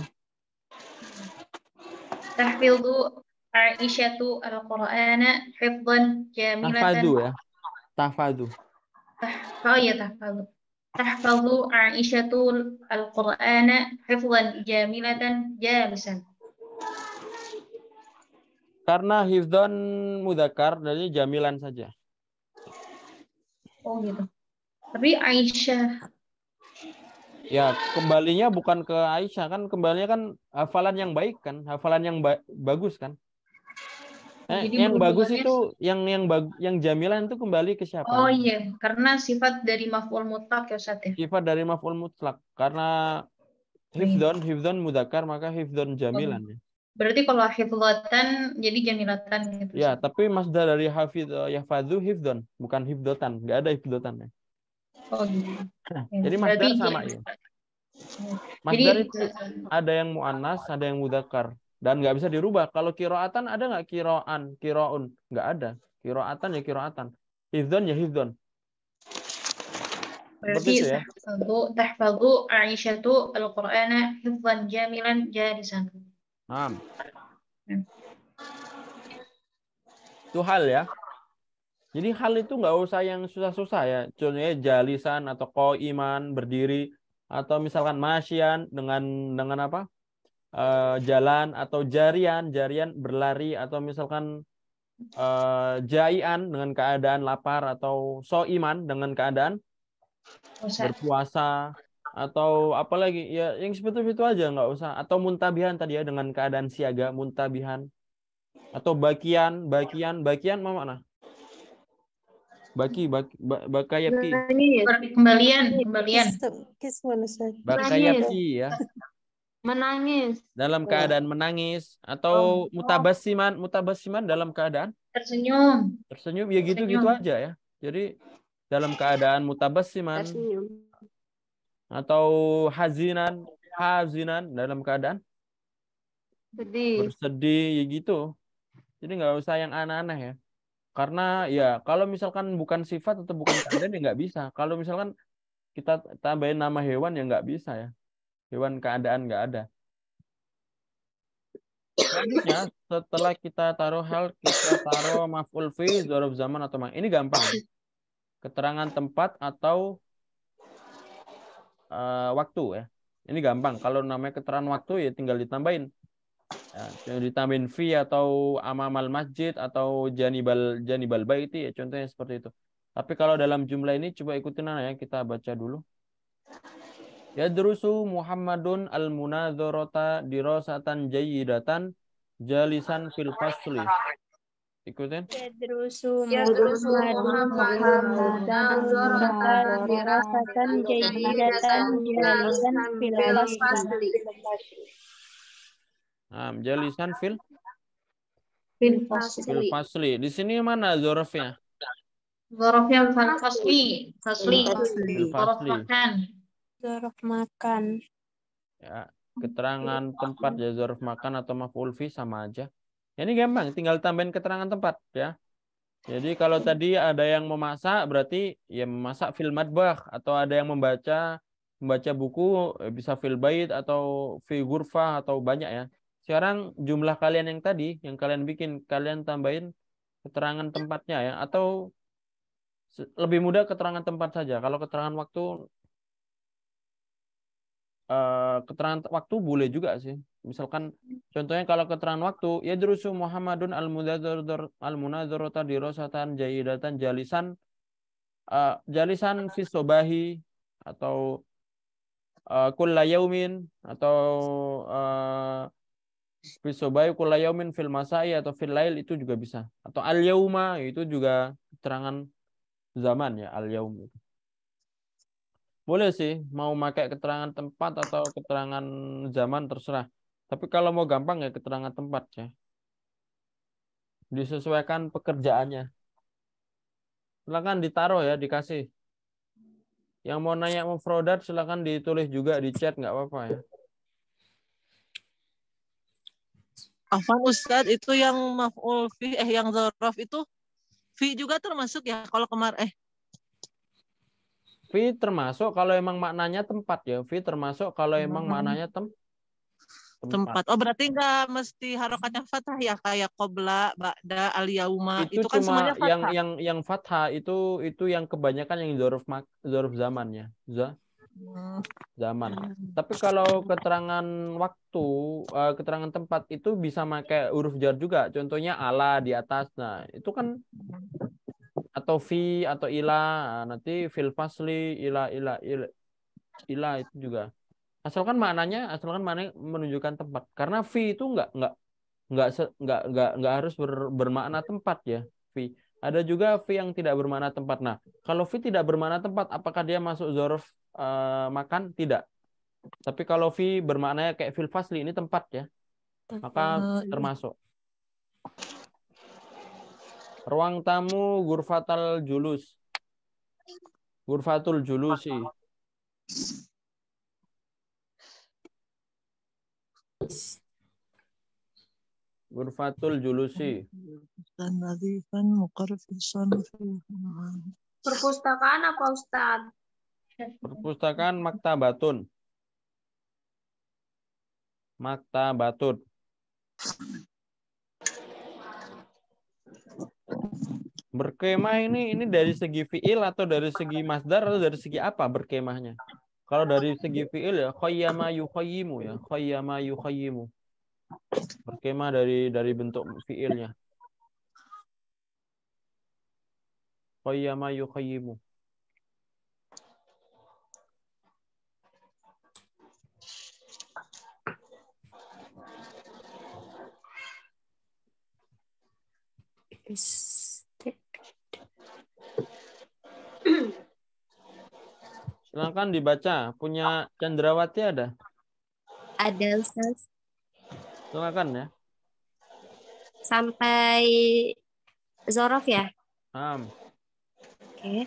Tahfil dulu. Aisyatu al-Qur'ana hifdhan jamilatan. Tahfadu ya. Tahfadu. Oh iya tahfadu. Tahfadu Aisyatu al-Qur'ana hifdhan jamilatan jamisan. Karena hifdhan mudakar dari jamilan saja. Oh gitu. Tapi Aisyah Ya, kembalinya bukan ke Aisyah kan, kembalinya kan hafalan yang baik kan, hafalan yang ba bagus kan. Eh, jadi yang bagus itu yang yang yang jamilan itu kembali ke siapa? Oh iya, karena sifat dari maf'ul mutlak ya Ustaz ya. Sifat dari maf'ul mutlak karena iya. hifdzon hifdzon mudakar maka hifdzon jamilan ya. Oh, berarti kalau hifdzatan jadi jamilatan gitu. Ya, tapi masdar dari hafid eh, yahfadzu hifdzon bukan hifdotan, nggak ada hifdzatan ya. Oh gitu. <clears throat> jadi masdar sama ya. Masdar itu ada yang muannas, ada yang mudakar dan nggak bisa dirubah. Kalau kiroatan ada nggak kiroan, kiroun? Nggak ada. Kiroatan ya kiroatan. Hifdon ya hifdon. Berarti ya. tahfazu, tahfazu Aisyatu al-Qur'ana hifzan jamilan jalisan. Naam. Hmm. Itu hal ya. Jadi hal itu nggak usah yang susah-susah ya. Contohnya jalisan atau koiman berdiri atau misalkan masyian dengan dengan apa? uh, jalan atau jarian, jarian berlari atau misalkan uh, jaian dengan keadaan lapar atau soiman dengan keadaan Usah. berpuasa atau apalagi ya yang seperti itu aja nggak usah atau muntabihan tadi ya dengan keadaan siaga muntabihan atau bagian bagian bagian mama nah baki baki bakayapi kembalian kembalian bakayapi ya menangis dalam keadaan menangis atau oh. mutabasiman mutabasiman dalam keadaan tersenyum tersenyum ya gitu gitu aja ya jadi dalam keadaan mutabasiman tersenyum. atau hazinan hazinan dalam keadaan sedih bersedih ya gitu jadi nggak usah yang aneh-aneh ya karena ya kalau misalkan bukan sifat atau bukan keadaan ya nggak bisa kalau misalkan kita tambahin nama hewan ya nggak bisa ya Hewan keadaan nggak ada. Selanjutnya, setelah kita taruh hal, kita taruh maf'ul fi, zorob zaman, atau mah. Ini gampang. Keterangan tempat atau uh, waktu ya. Ini gampang. Kalau namanya keterangan waktu ya tinggal ditambahin. Ya, ditambahin fi atau amamal masjid atau janibal janibal baiti ya contohnya seperti itu. Tapi kalau dalam jumlah ini coba ikutin ya kita baca dulu. Yadrusu Muhammadun al-munadzarata dirasatan jayyidatan jalisan fil fasli. Ikutin. Yadrusu Muhammadun al-munadzarata dirasatan jayyidatan jalisan fil fasli. Nah, jalisan fil fil fasli. Fil fasli. Di sini mana zorofnya? Zarafnya fil fasli. Fasli. Fil fasli. Zorof makan. Ya, keterangan tempat ya zorof makan atau maf'ul fi sama aja. Ya, ini gampang, tinggal tambahin keterangan tempat ya. Jadi kalau tadi ada yang memasak berarti ya memasak fil madbah atau ada yang membaca membaca buku ya bisa fil bait atau fi gurfah atau banyak ya. Sekarang jumlah kalian yang tadi yang kalian bikin kalian tambahin keterangan tempatnya ya atau lebih mudah keterangan tempat saja. Kalau keterangan waktu Eh, keterangan waktu boleh juga sih. Misalkan contohnya kalau keterangan waktu ya jurusu Muhammadun al munadzir al di rosatan jayidatan jalisan uh, jalisan fisobahi atau uh, kulla atau uh, fisobahi kulla fil masai atau fil lail itu juga bisa atau al yauma itu juga keterangan zaman ya al yaum itu boleh sih mau pakai keterangan tempat atau keterangan zaman terserah. Tapi kalau mau gampang ya keterangan tempat ya. Disesuaikan pekerjaannya. Silakan ditaruh ya, dikasih. Yang mau nanya mau fraudar silakan ditulis juga di chat nggak apa-apa ya. Afan Ustad itu yang maf'ul fi eh yang zorof itu fi juga termasuk ya kalau kemar eh V termasuk kalau emang maknanya tempat ya. V termasuk kalau emang hmm. maknanya tem tempat. tempat. Oh berarti enggak mesti harokatnya fathah ya kayak kobla, ba'da, aliyahuma. itu, itu kan cuma semuanya fathah. yang yang yang fathah itu itu yang kebanyakan yang dzaraf dzaraf zamannya. Za hmm. zaman. Hmm. Tapi kalau keterangan waktu, uh, keterangan tempat itu bisa pakai huruf jar juga. Contohnya ala di atas. Nah, itu kan atau fi atau ila nah, nanti fil fasli ila ila ila, ila itu juga asalkan maknanya asalkan mana menunjukkan tempat karena fi itu enggak enggak enggak enggak enggak, enggak harus ber, bermakna tempat ya fi ada juga fi yang tidak bermakna tempat nah kalau fi tidak bermakna tempat apakah dia masuk zorof uh, eh, makan tidak tapi kalau fi bermakna kayak fil fasli ini tempat ya maka termasuk Ruang tamu Gurfatul Julus. Gurfatul Julusi. Gurfatul Julusi. Perpustakaan apa Ustaz? Perpustakaan Maktabatun. Maktabatun. Berkemah ini ini dari segi fiil atau dari segi masdar atau dari segi apa berkemahnya? Kalau dari segi fiil ya khayyama yukhayyimu ya, khayyama yukhayyimu. Berkemah dari dari bentuk fiilnya. Khayyama yukhayyimu. Peace. Silakan dibaca. Punya Chandrawati ada? Ada, Ustaz. Silakan ya. Sampai Zorof ya? Am. Oke. Okay.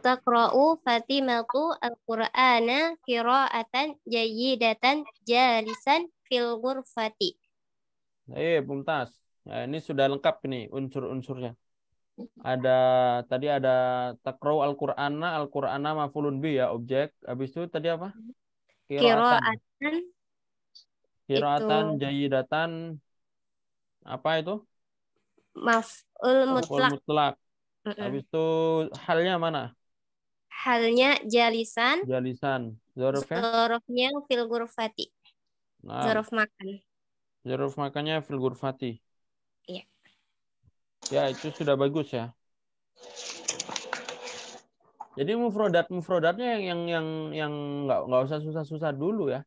Takra'u Fatimatu Al-Qur'ana qira'atan jayyidatan jalisan fil ghurfati. Eh, mumtaz. Nah, ini sudah lengkap nih unsur-unsurnya ada tadi ada takro al Qur'ana al Qur'ana mafulun bi ya objek habis itu tadi apa kiroatan kiroatan jayidatan apa itu maful mutlak, maful mutlak. habis itu halnya mana halnya jalisan jalisan Zorofnya? Zorofnya fil gurfati. Nah. makan. Zorof makannya fil gurfati. Ya, itu sudah bagus ya. Jadi mufrodat mufrodatnya yang yang yang yang nggak nggak usah susah-susah dulu ya.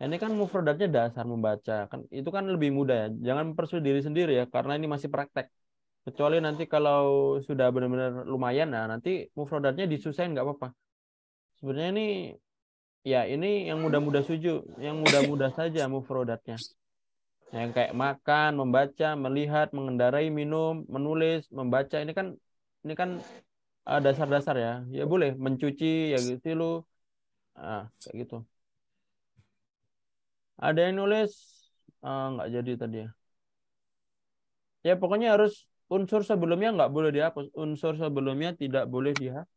Ini kan mufrodatnya dasar membaca kan itu kan lebih mudah ya. Jangan mempersulit diri sendiri ya karena ini masih praktek. Kecuali nanti kalau sudah benar-benar lumayan nah nanti mufrodatnya disusahin nggak apa-apa. Sebenarnya ini ya ini yang mudah-mudah suju, yang mudah-mudah saja mufrodatnya yang kayak makan, membaca, melihat, mengendarai, minum, menulis, membaca ini kan ini kan eh, dasar-dasar ya. Ya boleh mencuci ya gitu lu. Ah, kayak gitu. Ada yang nulis ah, nggak jadi tadi ya. Ya pokoknya harus unsur sebelumnya nggak boleh dihapus. Unsur sebelumnya tidak boleh dihapus.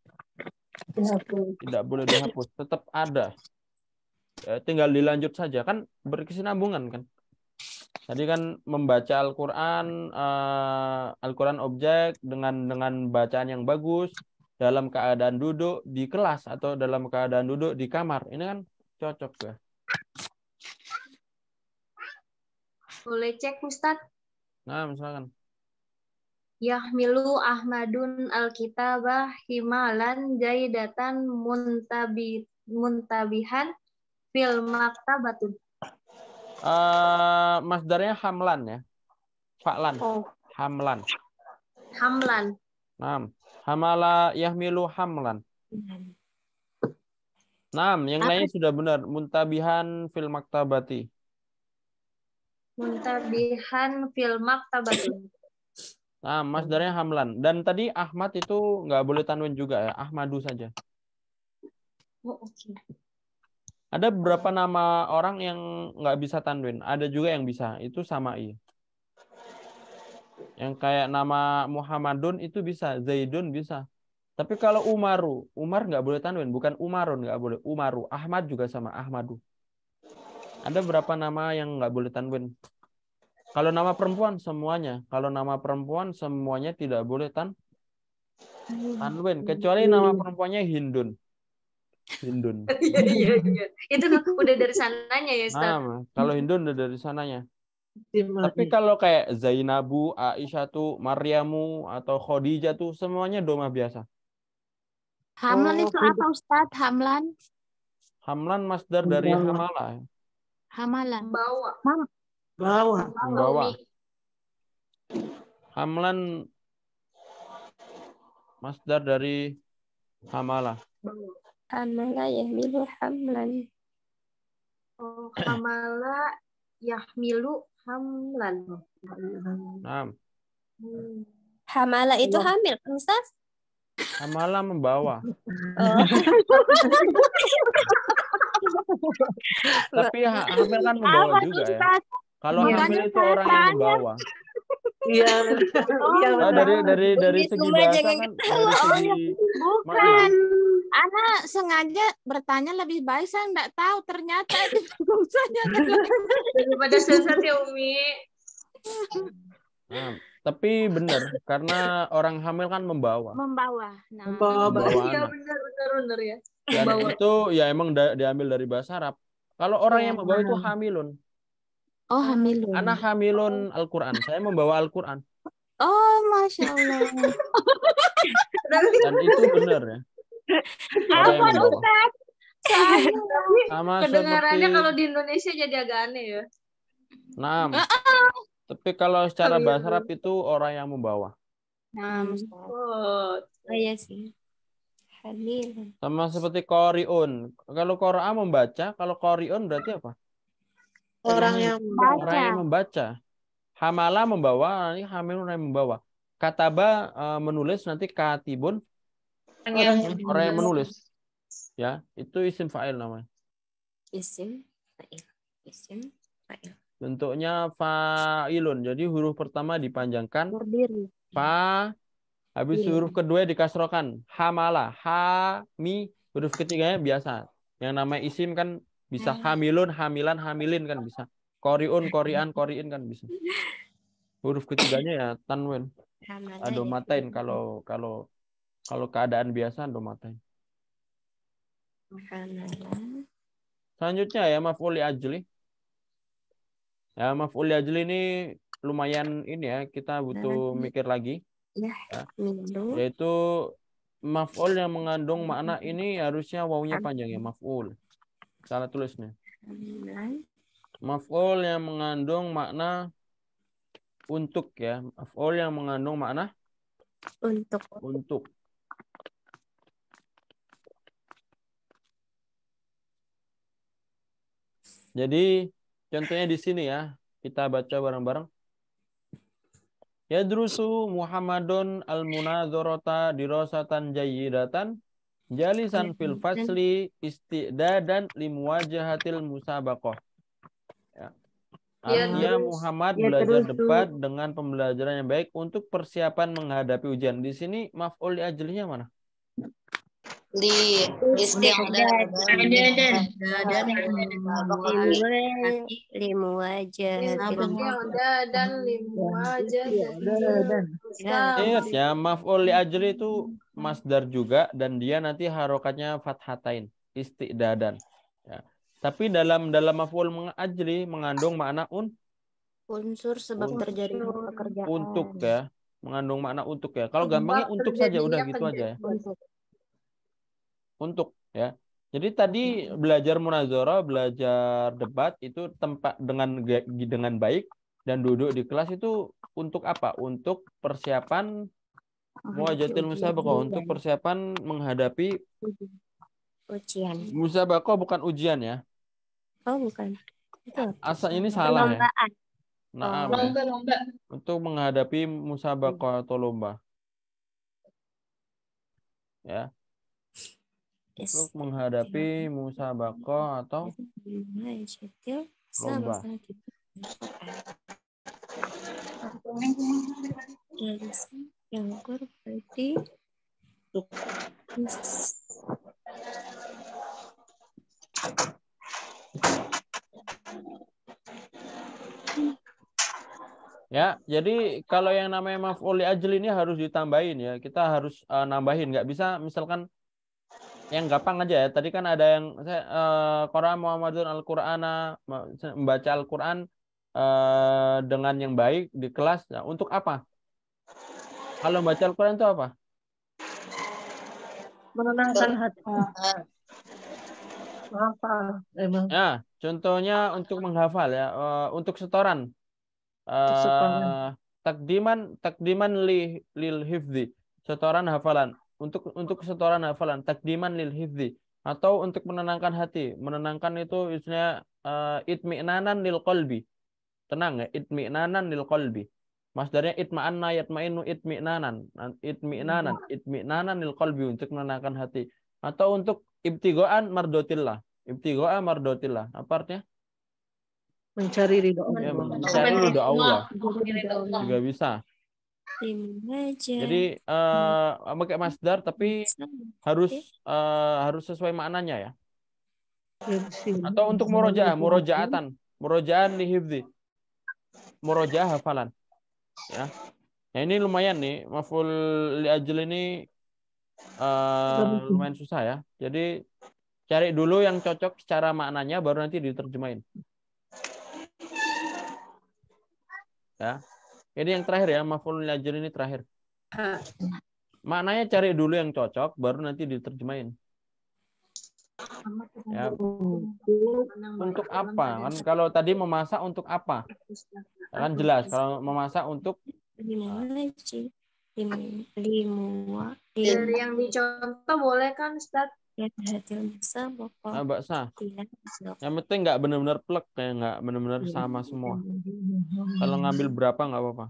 Tidak boleh dihapus, tetap ada. Ya, tinggal dilanjut saja kan berkesinambungan kan. Tadi kan membaca Al-Qur'an uh, Al-Qur'an objek dengan dengan bacaan yang bagus dalam keadaan duduk di kelas atau dalam keadaan duduk di kamar. Ini kan cocok ya. Boleh cek Ustadz? Nah, misalkan. Yahmilu Ahmadun Alkitabah himalan jaidatan muntabihan fil maktabatun uh, eh, masdarnya hamlan ya. Fa'lan. Oh. Hamlan. Hamlan. Nam. Hamala yahmilu hamlan. Nam, yang lain lainnya sudah benar. Muntabihan fil maktabati. Muntabihan fil maktabati. Nah, masdarnya hamlan. Dan tadi Ahmad itu nggak boleh tanwin juga ya. Ahmadu saja. Oh, oke. Okay. Ada berapa nama orang yang nggak bisa tanwin, ada juga yang bisa, itu sama i. Iya. Yang kayak nama Muhammadun itu bisa, Zaidun bisa. Tapi kalau Umaru, Umar nggak boleh tanwin, bukan Umarun nggak boleh, Umaru. Ahmad juga sama, Ahmadu. Ada berapa nama yang nggak boleh tanwin? Kalau nama perempuan semuanya, kalau nama perempuan semuanya tidak boleh tan tanwin, kecuali nama perempuannya Hindun. Hindun. <laughs> Iya, iya, iya. Itu udah dari sananya ya, Ustaz. Nah, kalau Hindun udah dari sananya. Tapi kalau kayak Zainabu, Aisyah tuh, Maryamu atau Khadijah tuh semuanya doma biasa. Hamlan oh, itu apa Ustaz? Hamlan? Hamlan masdar dari hamala. Hamalan. Bawa. Bawa. Bawa. Hamlan masdar dari hamala. Bawa. Hamala yahmilu hamlan. Oh, hamala yahmilu hamlan. Ham. Hmm. Hamala itu iya. hamil, kan, Ustaz? Hamala membawa. Oh. Tapi hamil kan membawa juga. Ya. Kalau iya. hamil itu orang yang membawa. Iya. Oh, iya. Oh, dari dari dari kan oh, iya, segi bahasa iya, kan, dari segi... bukan. Ana sengaja bertanya lebih baik saya nggak tahu ternyata itu iya, <laughs> daripada sesat ya Umi. Nah, tapi benar karena orang hamil kan membawa. Membawa. Nah. Membawa. Iya benar benar benar ya. Dan iya, itu ya emang da diambil dari bahasa Arab. Kalau orang yang iya, membawa itu hamilun. Oh, hamilun. Anak hamilun Al-Qur'an. Saya membawa Al-Qur'an. Oh, masya Allah. <laughs> Dan itu benar ya. Apa Ustaz? Sama kedengarannya seperti... kalau di Indonesia jadi agak aneh ya. Nah, tapi kalau secara bahasa Arab itu orang yang membawa. Nah, oh, iya sih. Hamil. Sama seperti koriun. Kalau Qur'an membaca, kalau koriun berarti apa? orang yang membaca. Orang yang membaca. Hamala membawa, ini orang yang membawa. Kataba uh, e, menulis nanti katibun orang yang, orang yang menulis. Ya, itu isim fa'il namanya. Isim fa'il. Isim fa'il. Bentuknya fa'ilun. Jadi huruf pertama dipanjangkan. Berdiri. Fa habis iya. huruf kedua dikasrokan. Hamala, ha mi huruf ketiganya biasa. Yang namanya isim kan bisa nah. hamilun hamilan hamilin kan bisa koriun korian koriin kan bisa <laughs> huruf ketiganya ya tanwin adomatain anu gitu. kalau kalau kalau keadaan biasa adomatain anu selanjutnya ya maf'uli ajli ya maf'uli ajli ini lumayan ini ya kita butuh nah. mikir lagi iya, ya, yaitu maf'ul yang mengandung makna ini harusnya wawunya panjang ya maf'ul Salah tulisnya. Maf'ul yang mengandung makna untuk ya. Maf'ul yang mengandung makna untuk. Untuk. Jadi contohnya di sini ya. Kita baca bareng-bareng. Yadrusu Muhammadun al-munadzarata dirosatan jayyidatan Jalisan fil fasli istidadan limuwajahatil musabakoh. Ya. Artinya ya, Muhammad ya, belajar terus, debat dengan pembelajaran yang baik untuk persiapan menghadapi ujian. Di sini maf'ul li ajlinya mana? Di istidadan limuwajahatil musabakoh. Ingat ya maf'ul li ajli itu Hmm. masdar juga dan dia nanti harokatnya fathatain istiqdadan. ya. tapi dalam dalam maf'ul mengajli mengandung makna un unsur sebab unsur. terjadi pekerjaan untuk ya mengandung makna untuk ya kalau gampangnya untuk saja udah gitu aja ya untuk. untuk ya jadi tadi hmm. belajar munazara belajar debat itu tempat dengan dengan baik dan duduk di kelas itu untuk apa untuk persiapan Oh, Muajatil musabaqah untuk persiapan menghadapi ujian. Musabaqah bukan ujian ya? Oh, bukan. Itu. Asal ini salah ya. Nah, oh. lomba, lomba. Untuk menghadapi musabaqah hmm. atau lomba. Ya. Untuk menghadapi musabaqah atau lomba. Ya, Cangkur berarti Ya, jadi kalau yang namanya maaf oleh ajli ini harus ditambahin ya. Kita harus uh, nambahin, nggak bisa misalkan yang gampang aja ya. Tadi kan ada yang saya uh, Quran Muhammadun Al-Qur'ana membaca Al-Qur'an uh, dengan yang baik di kelas. Nah, untuk apa? Kalau baca Al-Quran itu apa? Menenangkan hati. Menghafal. Emang. Ya, contohnya untuk menghafal ya, eh, untuk setoran. Uh, takdiman takdiman li, lil hifdi setoran hafalan untuk untuk setoran hafalan takdiman lil hifdi atau untuk menenangkan hati menenangkan itu istilahnya uh, itmi'nanan lil kolbi, tenang ya itmi'nanan lil qalbi Masdarnya itma'anna yatma'innu itmi'nanan. Itmi'nanan. Iya. Itmi'nanan lil qalbi untuk menenangkan hati. Atau untuk ibtigoan mardotillah. Ibtigoa mardotillah. Apa artinya? Mencari ridho iya, Allah. Ya, mencari ridho Allah. Juga bisa. Jadi uh, pakai masdar tapi harus uh, harus sesuai maknanya ya. Atau untuk muroja, murojaatan, murojaan nih hifdzi. Murojaah hafalan ya nah ini lumayan nih maful li ajl ini uh, lumayan susah ya jadi cari dulu yang cocok secara maknanya baru nanti diterjemahin ya ini yang terakhir ya maful li ajl ini terakhir maknanya cari dulu yang cocok baru nanti diterjemahin ya untuk apa kan kalau tadi memasak untuk apa kan jelas kalau memasak untuk lima ah. sih limu yang dicontoh boleh kan Ustaz ya bahasa pokok ah, iya, yang penting nggak benar-benar plek ya nggak benar-benar iya. sama semua <laughs> kalau ngambil berapa nggak apa-apa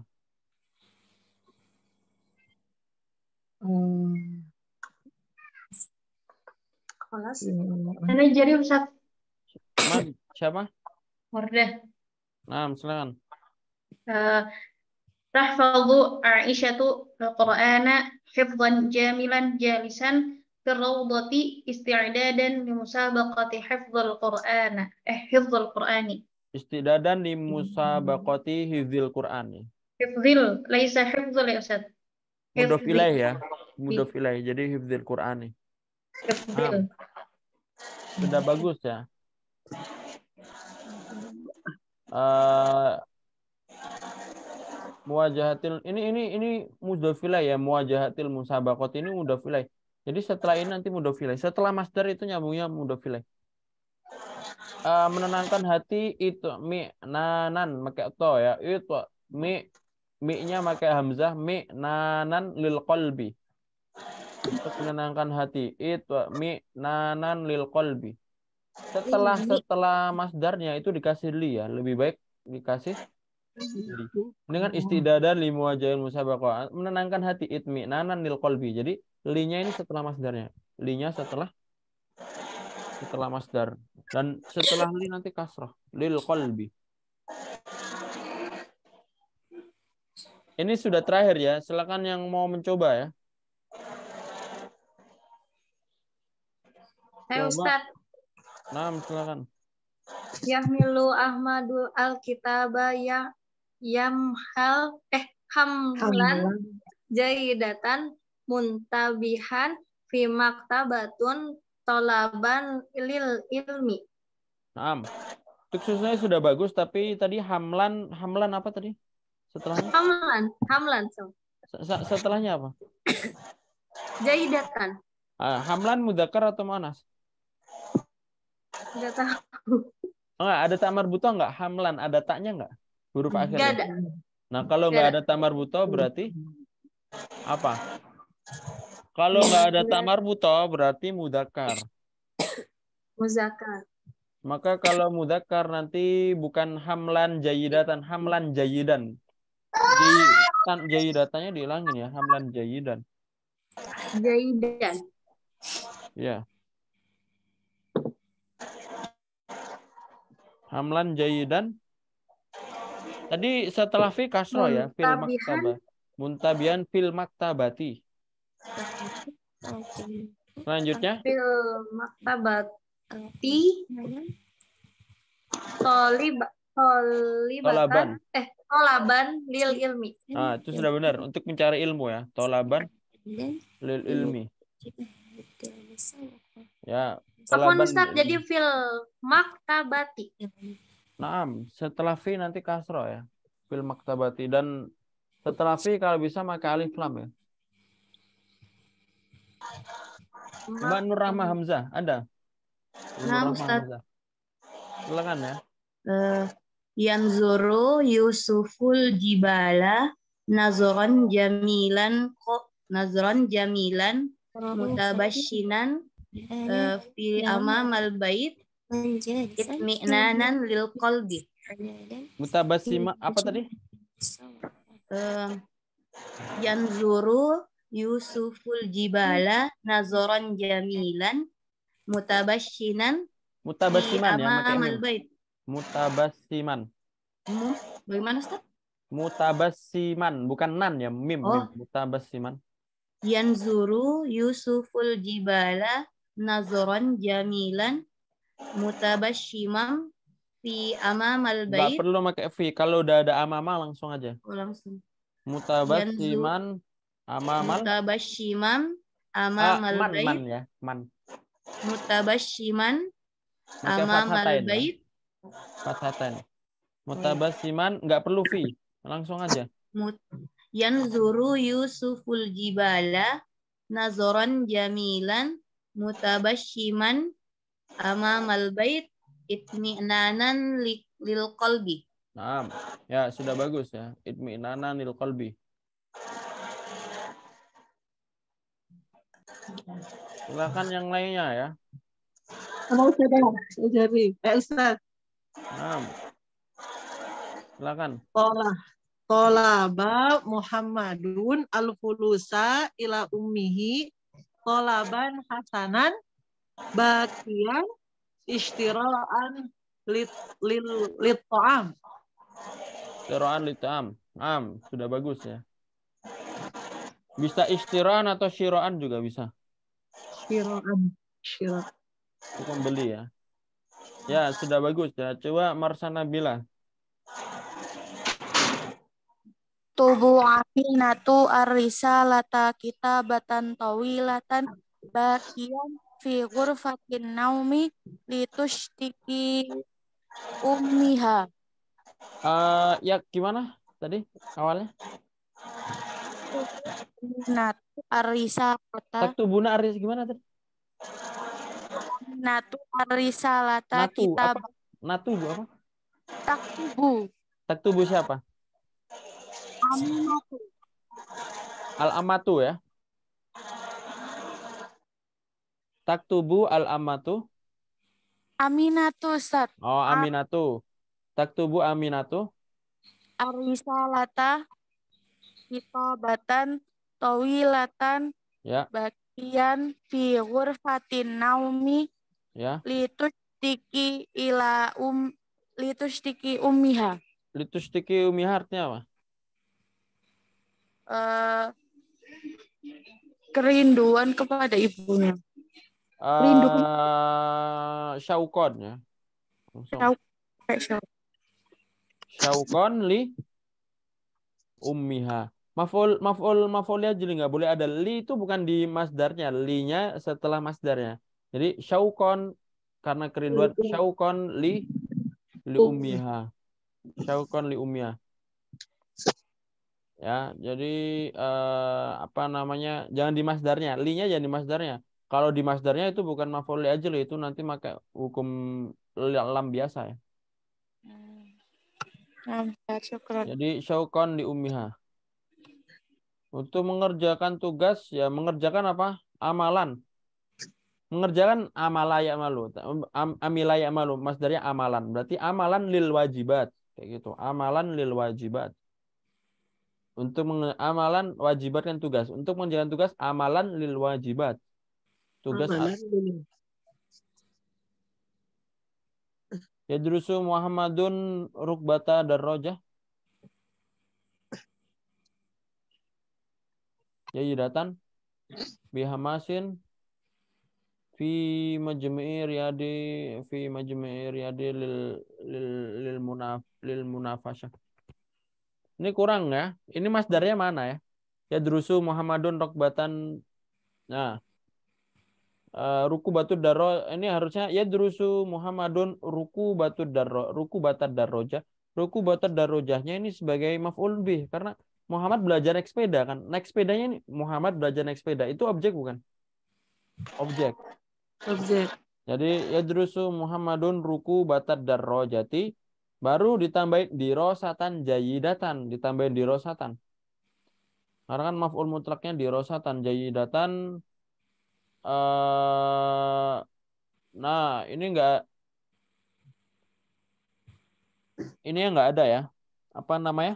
hmm. Kelas. Iya, jadi Ustaz? Siapa? Horda. Nah, silakan. Rahfadu eh, Aisyatu Al-Qur'ana hifdhan jamilan jalisan firawdati isti'dadan li musabaqati hifdzal Qur'ana eh hifdzal Qur'ani istidadan li musabaqati Al Qur'ani hifdzil laisa hifdzul ya Ustaz mudhof ilaih ya mudhof ilaih jadi Al Qur'ani ah. sudah bagus ya uh, muwajahatil ini ini ini mudofilai ya muwajahatil musabakot ini mudofilai. Jadi setelah ini nanti mudofilai. Setelah master itu nyambungnya mudofilai. Uh, menenangkan hati itu mi nanan pakai to ya itu mi mi nya pakai hamzah mi nanan lil kolbi untuk menenangkan hati itu mi nanan lil kolbi setelah setelah masdarnya itu dikasih li ya lebih baik dikasih Iya. Dengan istidadan iya. limu ajain musabaqah menenangkan hati itmi nanan lil kolbi. Jadi linya ini setelah masdarnya. Linya setelah setelah masdar dan setelah li nanti kasroh lil kolbi. Ini sudah terakhir ya. Silakan yang mau mencoba ya. Hai eh, Ustaz. Nah, silakan. Yahmilu Ahmadu Alkitabah ya yamhal eh hamlan jaidatan muntabihan fi maktabatun tolaban lil ilmi. Naam. Tuksusnya sudah bagus tapi tadi hamlan hamlan apa tadi? Setelahnya? Hamlan, hamlan. So. Setelahnya apa? Jaidatan. Ah, hamlan mudakar atau manas? Enggak tahu. Enggak, ada tamar buta enggak? Hamlan ada taknya enggak? Huruf akhir. Ya? ada. Nah, kalau nggak ada tamar buto hmm. berarti apa? Kalau nggak ada tamar buto berarti mudakar. Muzakar. Maka kalau mudakar nanti bukan hamlan jayidatan, hamlan jayidan. Jadi kan jayidatannya dihilangin ya, hamlan jayidan. Jayidan. Ya. Hamlan jayidan Tadi setelah fi kasro ya, fil maktaba. Muntabian fil maktabati. Selanjutnya. Fil maktabati. Tolib tolibatan. Eh, tolaban lil ilmi. Ah, itu sudah benar. Untuk mencari ilmu ya. Tolaban lil ilmi. Ya. Tolaban. Ustaz, jadi fil maktabati. Naam, setelah fi nanti kasro ya. Fil maktabati dan setelah fi kalau bisa maka alif lam ya. Mbak Nur Rahma Hamzah, ada? Nah, Ustaz. Silakan ya. Uh, eh, Yanzuru Yusuful Jibala Nazoran Jamilan kok Nazoran Jamilan Mutabashinan uh, Fi al Bait Itmi'nanan lil qalbi. Mutabasima apa tadi? yang eh, yanzuru Yusuful jibala nazoran jamilan mutabashinan mutabasiman ya pakai bait. Mutabasiman. bagaimana Ustaz? Mutabasiman, bukan nan ya, mim, oh. mim. mutabasiman. Yanzuru Yusuful jibala nazoran jamilan mutabashimam fi amamal bait. Enggak perlu pakai fi. Kalau udah ada amama langsung aja. Oh, langsung. Mutabashiman amamal. Mutabashimam ah, amamal ah, man, bait. Man ya, man. Mutabashiman amamal ya? bait. Fathatan. Mutabashiman enggak perlu fi. Langsung aja. Mut Yanzuru Yusuful Jibala nazoran jamilan mutabashiman amamal bait itminanan li, lil qalbi. Naam. Ya, sudah bagus ya. Itminanan lil qalbi. Silakan yang lainnya ya. Sama Ustaz, Ujari. Eh, Ustaz. Naam. Silakan. Tola. ba Muhammadun al-fulusa ila ummihi tolaban hasanan Bagian istiraan lit lit lit to'am. Istiraan lit to'am. Am, sudah bagus ya. Bisa istiraan atau syiraan juga bisa. Syiraan. Syiraan. Itu kan beli ya. Ya, sudah bagus ya. Coba Marsana bilang. Tubuh afinatu lata kita batan tawilatan bagian fi ghurfatin naumi litushtiki ummiha. Uh, ya gimana tadi awalnya? Nat Arisa kota. Taktubuna Arisa gimana tadi? Natu Arisa Lata Natu, kitab. Apa? Natu apa? Taktubu. Taktubu siapa? Amatu. Al-Amatu ya? Tak Taktubu al-amatu? Aminatu, Ustaz. Oh, Aminatu. tak Taktubu Aminatu? Arisalata, kitabatan, towilatan, ya. bagian fi Fatin naumi, ya. litustiki ila um, litustiki Litus Litustiki umiha artinya apa? Uh, kerinduan kepada ibunya. Uh, eh, Shaukon ya. Shaukon. li ummiha. Maful maful ya jadi nggak boleh ada li itu bukan di masdarnya, li-nya setelah masdarnya. Jadi Shaukon karena kerinduan Shaukon li li ummiha. Shaukon li ummiha. Ya, jadi uh, apa namanya? Jangan di masdarnya, li-nya jangan di masdarnya. Kalau di masdarnya itu bukan mafoli aja loh, itu nanti pakai hukum lam biasa ya. Hmm. Jadi syaukon di umiha Untuk mengerjakan tugas ya mengerjakan apa? Amalan. Mengerjakan amalaya malu. Um, am, amilaya malu. Masdarnya amalan. Berarti amalan lil wajibat. Kayak gitu. Amalan lil wajibat untuk amalan wajibat kan tugas untuk menjalankan tugas amalan lil wajibat Tugas Ya Yadrusu Muhammadun Rukbata Darroja. yudatan Bihamasin fi majmi'i riyadi fi majmi'i riyadi lil lil lil, munaf, lil munafasha. Ini kurang ya. Ini masdarnya mana ya? Ya drusu Muhammadun rukbatan. Nah, Eh, ruku batu darro ini harusnya ya drusu Muhammadun ruku batu darro ruku batar darroja ruku batat darrojahnya ini sebagai maf'ul bih karena Muhammad belajar naik sepeda kan naik sepedanya ini Muhammad belajar naik sepeda itu objek bukan objek objek jadi ya drusu Muhammadun ruku batat darrojati baru ditambahin di rosatan jayidatan ditambahin di rosatan. karena kan maf'ul mutlaknya di rosatan jayidatan Eh, nah, ini enggak ini yang enggak ada ya. Apa namanya?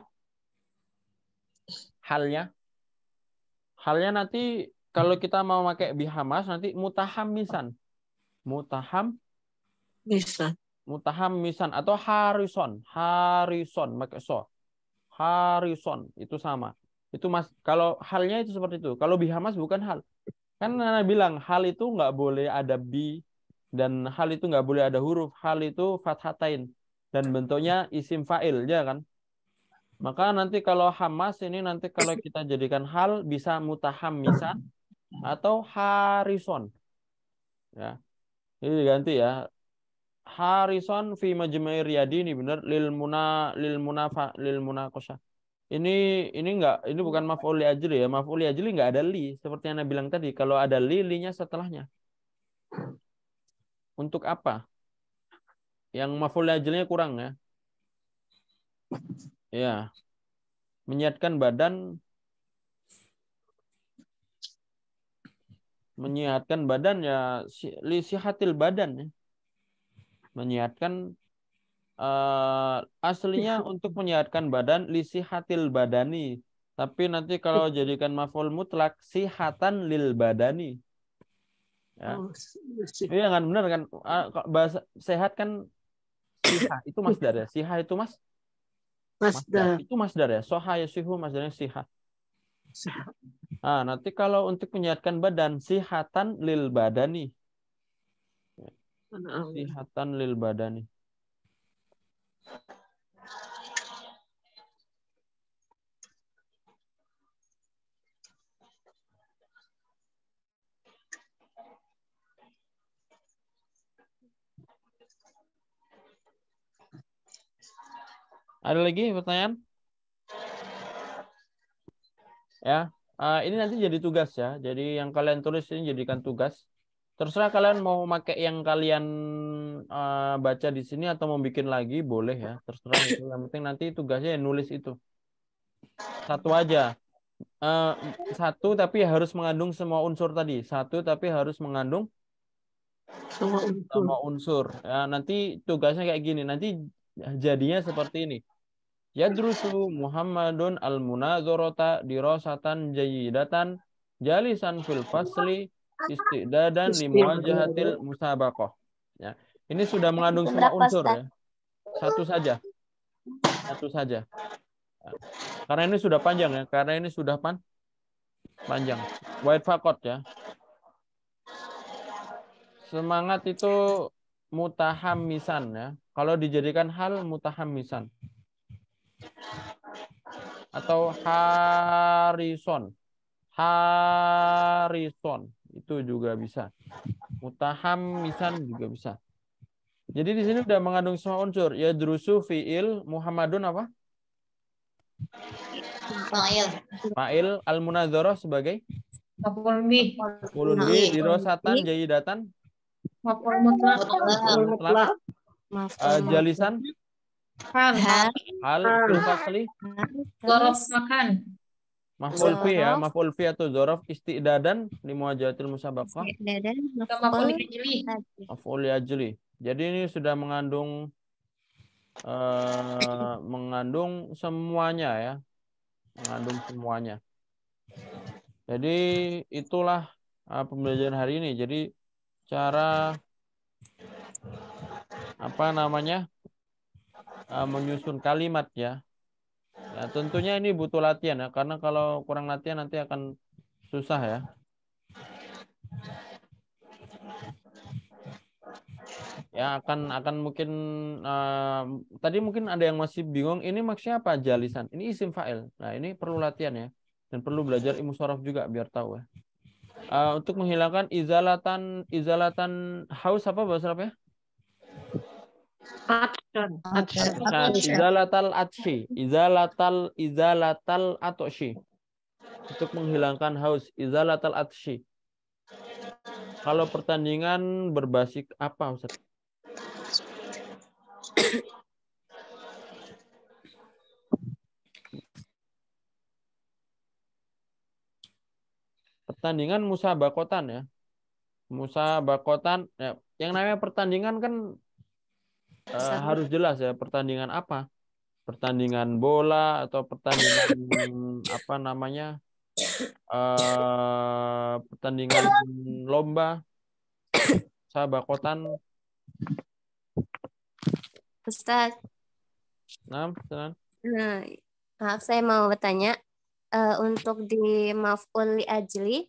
Halnya. Halnya nanti kalau kita mau pakai bihamas nanti mutaham misan. Mutaham misan. Mutaham misan atau harison. Harison pakai so. Harison itu sama. Itu Mas kalau halnya itu seperti itu. Kalau bihamas bukan hal Kan Nana bilang hal itu nggak boleh ada bi dan hal itu nggak boleh ada huruf. Hal itu fathatain dan bentuknya isim fa'il ya kan. Maka nanti kalau hamas ini nanti kalau kita jadikan hal bisa mutaham mutahammisa atau harison. Ya. Ini diganti ya. Harison fi majma'i riyadi ini benar lil muna lil munafa lil munakosha ini ini enggak ini iya. bukan mafuli ajli ya. mafuli li ajli enggak ada li seperti yang Anda bilang tadi. Kalau ada li, li-nya setelahnya. Untuk apa? Yang mafuli li ajlinya kurang ya. Ya. menyiatkan badan menyiatkan badan ya li sihatil badan ya. menyiatkan uh, aslinya iya. untuk menyehatkan badan hatil badani tapi nanti kalau iya. jadikan maful mutlak sihatan lil badani ya oh, iya, iya kan benar kan bahasa sehat kan siha itu masdar ya siha itu mas masdar ya? itu masdar ya soha yasihu masdarnya siha Nah, nanti kalau untuk menyehatkan badan sihatan lil badani sihatan lil badani ada lagi pertanyaan? Ya, uh, ini nanti jadi tugas ya. Jadi yang kalian tulis ini jadikan tugas. Terserah kalian mau pakai yang kalian uh, baca di sini atau mau bikin lagi boleh ya terserah itu. yang penting nanti tugasnya ya nulis itu satu aja uh, satu tapi harus mengandung semua unsur tadi satu tapi harus mengandung semua unsur, semua unsur. Ya, nanti tugasnya kayak gini nanti jadinya seperti ini ya Yadrusu Muhammadun al-munazorota dirosatan jayidatan jalisan fil fasli lima jahatil musabakoh. Ya. Ini sudah mengandung semua unsur ya? Satu saja. Satu saja. Karena ini sudah panjang ya. Karena ini sudah pan panjang. White fakot ya. Semangat itu mutaham misan ya. Kalau dijadikan hal mutaham misan Atau harison. Harison itu juga bisa. Mutaham misan juga bisa. Jadi di sini udah mengandung semua unsur. Ya drusu fiil Muhammadun apa? Ma'il. Ma'il al munadzara sebagai Mafulmi. Mafulmi. dirosatan jayidatan. Maf'ul mutlak. Uh, eh, jalisan. Hal. Hal Hal. Zorof makan. Maf'ul fi ya, maf'ul fi atau zorof istidadan li muajatil musabaqah. Istiqdadan, Maf'ul yajli. Maf'ul yajli. Jadi ini sudah mengandung uh, mengandung semuanya ya, mengandung semuanya. Jadi itulah uh, pembelajaran hari ini. Jadi cara apa namanya uh, menyusun kalimat ya. Ya tentunya ini butuh latihan ya, karena kalau kurang latihan nanti akan susah ya. ya akan akan mungkin uh, tadi mungkin ada yang masih bingung ini maksudnya apa jalisan ini isim fa'il nah ini perlu latihan ya dan perlu belajar ilmu sorof juga biar tahu ya uh, untuk menghilangkan izalatan izalatan haus apa bahasa Atsan. Atsan. Nah, izalatal atshi. Izalatal izalatal atoshi Untuk menghilangkan haus. Izalatal atshi. Kalau pertandingan berbasik apa Ustaz? pertandingan Musa Bakotan ya. Musa Bakotan ya, yang namanya pertandingan kan uh, harus jelas ya pertandingan apa? Pertandingan bola atau pertandingan <coughs> apa namanya? Uh, pertandingan lomba. Musa Bakotan Ustaz. Nah, betul. nah maaf saya mau bertanya uh, untuk di maf'ul li ajli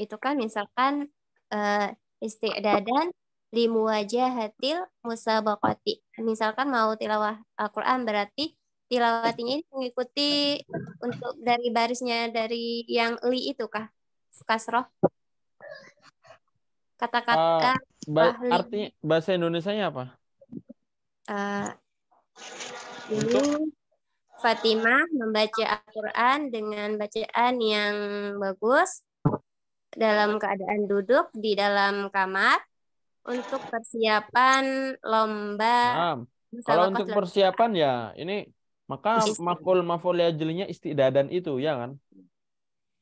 itu kan misalkan uh, eh, istiqdadan li muwajahatil musabaqati. Misalkan mau tilawah Al-Qur'an berarti tilawatinya ini mengikuti untuk dari barisnya dari yang li itu kah? Kasroh. Kata-kata uh, ba artinya bahasa Indonesia apa? uh, ini Fatimah membaca Al-Quran dengan bacaan yang bagus dalam keadaan duduk di dalam kamar untuk persiapan lomba. Nah, kalau untuk persiapan ya ini maka makul maful ya jelinya istidadan itu ya kan.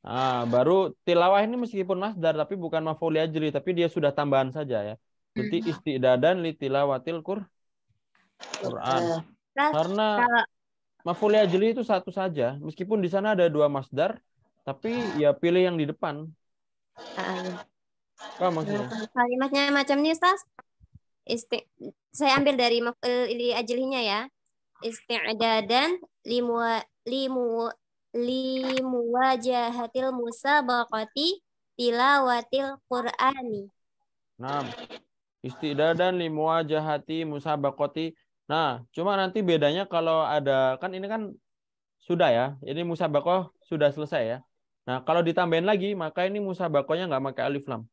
Nah, baru tilawah ini meskipun masdar tapi bukan maful ya jeli tapi dia sudah tambahan saja ya. Jadi mm-hmm. istidadan li tilawatil Qur Quran. Nah, nah, Karena kalau... maful ajli itu satu saja, meskipun di sana ada dua masdar, tapi ya pilih yang di depan. Uh, Apa maksudnya? Nah, kalimatnya macam ini, Ustaz. Isti saya ambil dari maful ajli ajlinya ya. Isti'dadan limu limu Musa musabaqati tilawatil qur'ani. Nah, istidadan Musa musabaqati Nah, cuma nanti bedanya kalau ada kan ini kan sudah ya. Ini musabakoh sudah selesai ya. Nah, kalau ditambahin lagi maka ini musabakohnya nggak pakai alif lam.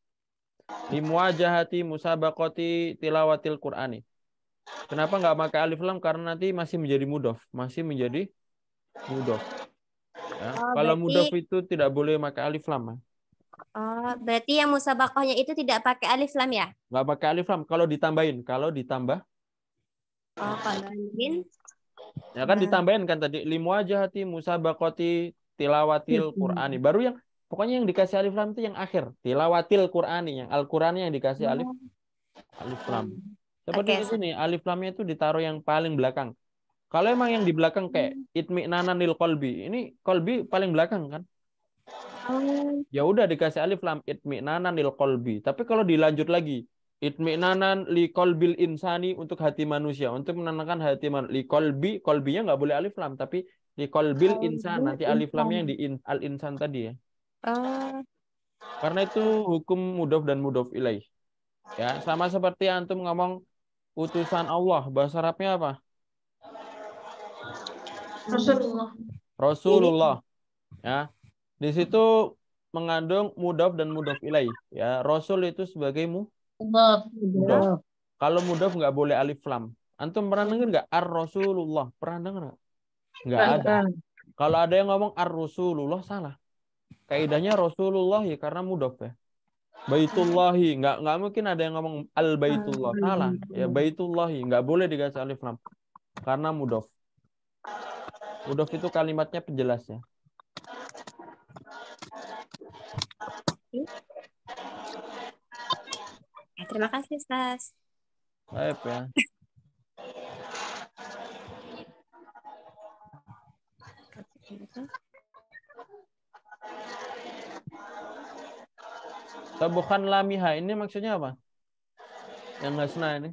Di muajahati musabakoti tilawatil Qur'ani. Kenapa nggak pakai alif lam? Karena nanti masih menjadi mudof, masih menjadi mudof. Ya. Oh, kalau mudof itu tidak boleh pakai alif lam. ya? Oh, berarti yang musabakohnya itu tidak pakai alif lam ya? Nggak pakai alif lam. Kalau ditambahin, kalau ditambah Oh, Ya kan nah. ditambahin kan tadi limu aja hati musabakoti tilawatil Qur'ani. Baru yang pokoknya yang dikasih alif lam itu yang akhir, tilawatil Qur'ani yang al Quran yang dikasih oh. alif alif lam. Seperti okay. nih, alif lamnya itu ditaruh yang paling belakang. Kalau emang yang di belakang kayak hmm. nana nil kolbi, ini kolbi paling belakang kan? Oh. Ya udah dikasih alif lam nana nil kolbi. Tapi kalau dilanjut lagi, Itminanan li kolbil insani untuk hati manusia, untuk menenangkan hati manusia. Li kolbi, kolbinya nggak boleh alif lam, tapi li kolbil insan, nanti alif lamnya yang di in, al insan tadi ya. Uh. Karena itu hukum mudof dan mudof ilaih. Ya, sama seperti antum ngomong utusan Allah, bahasa Arabnya apa? Rasulullah. Rasulullah. Ya. Di situ mengandung mudof dan mudof ilaih. Ya, Rasul itu sebagai mu, Mudaf. Kalau mudof nggak boleh alif lam. Antum pernah dengar nggak ar Rasulullah? Pernah dengar nggak? Nggak ada. Kalau ada yang ngomong ar Rasulullah salah. Kaidahnya Rasulullah ya karena mudaf ya. Baitullahi nggak nggak mungkin ada yang ngomong al baitullah ah. salah ya baitullahi nggak boleh digas alif lam karena mudof. Mudof itu kalimatnya penjelas ya. Ya, terima kasih, Stas. Baik, ya. Tabuhan lamiha ini maksudnya apa? Yang hasna ini?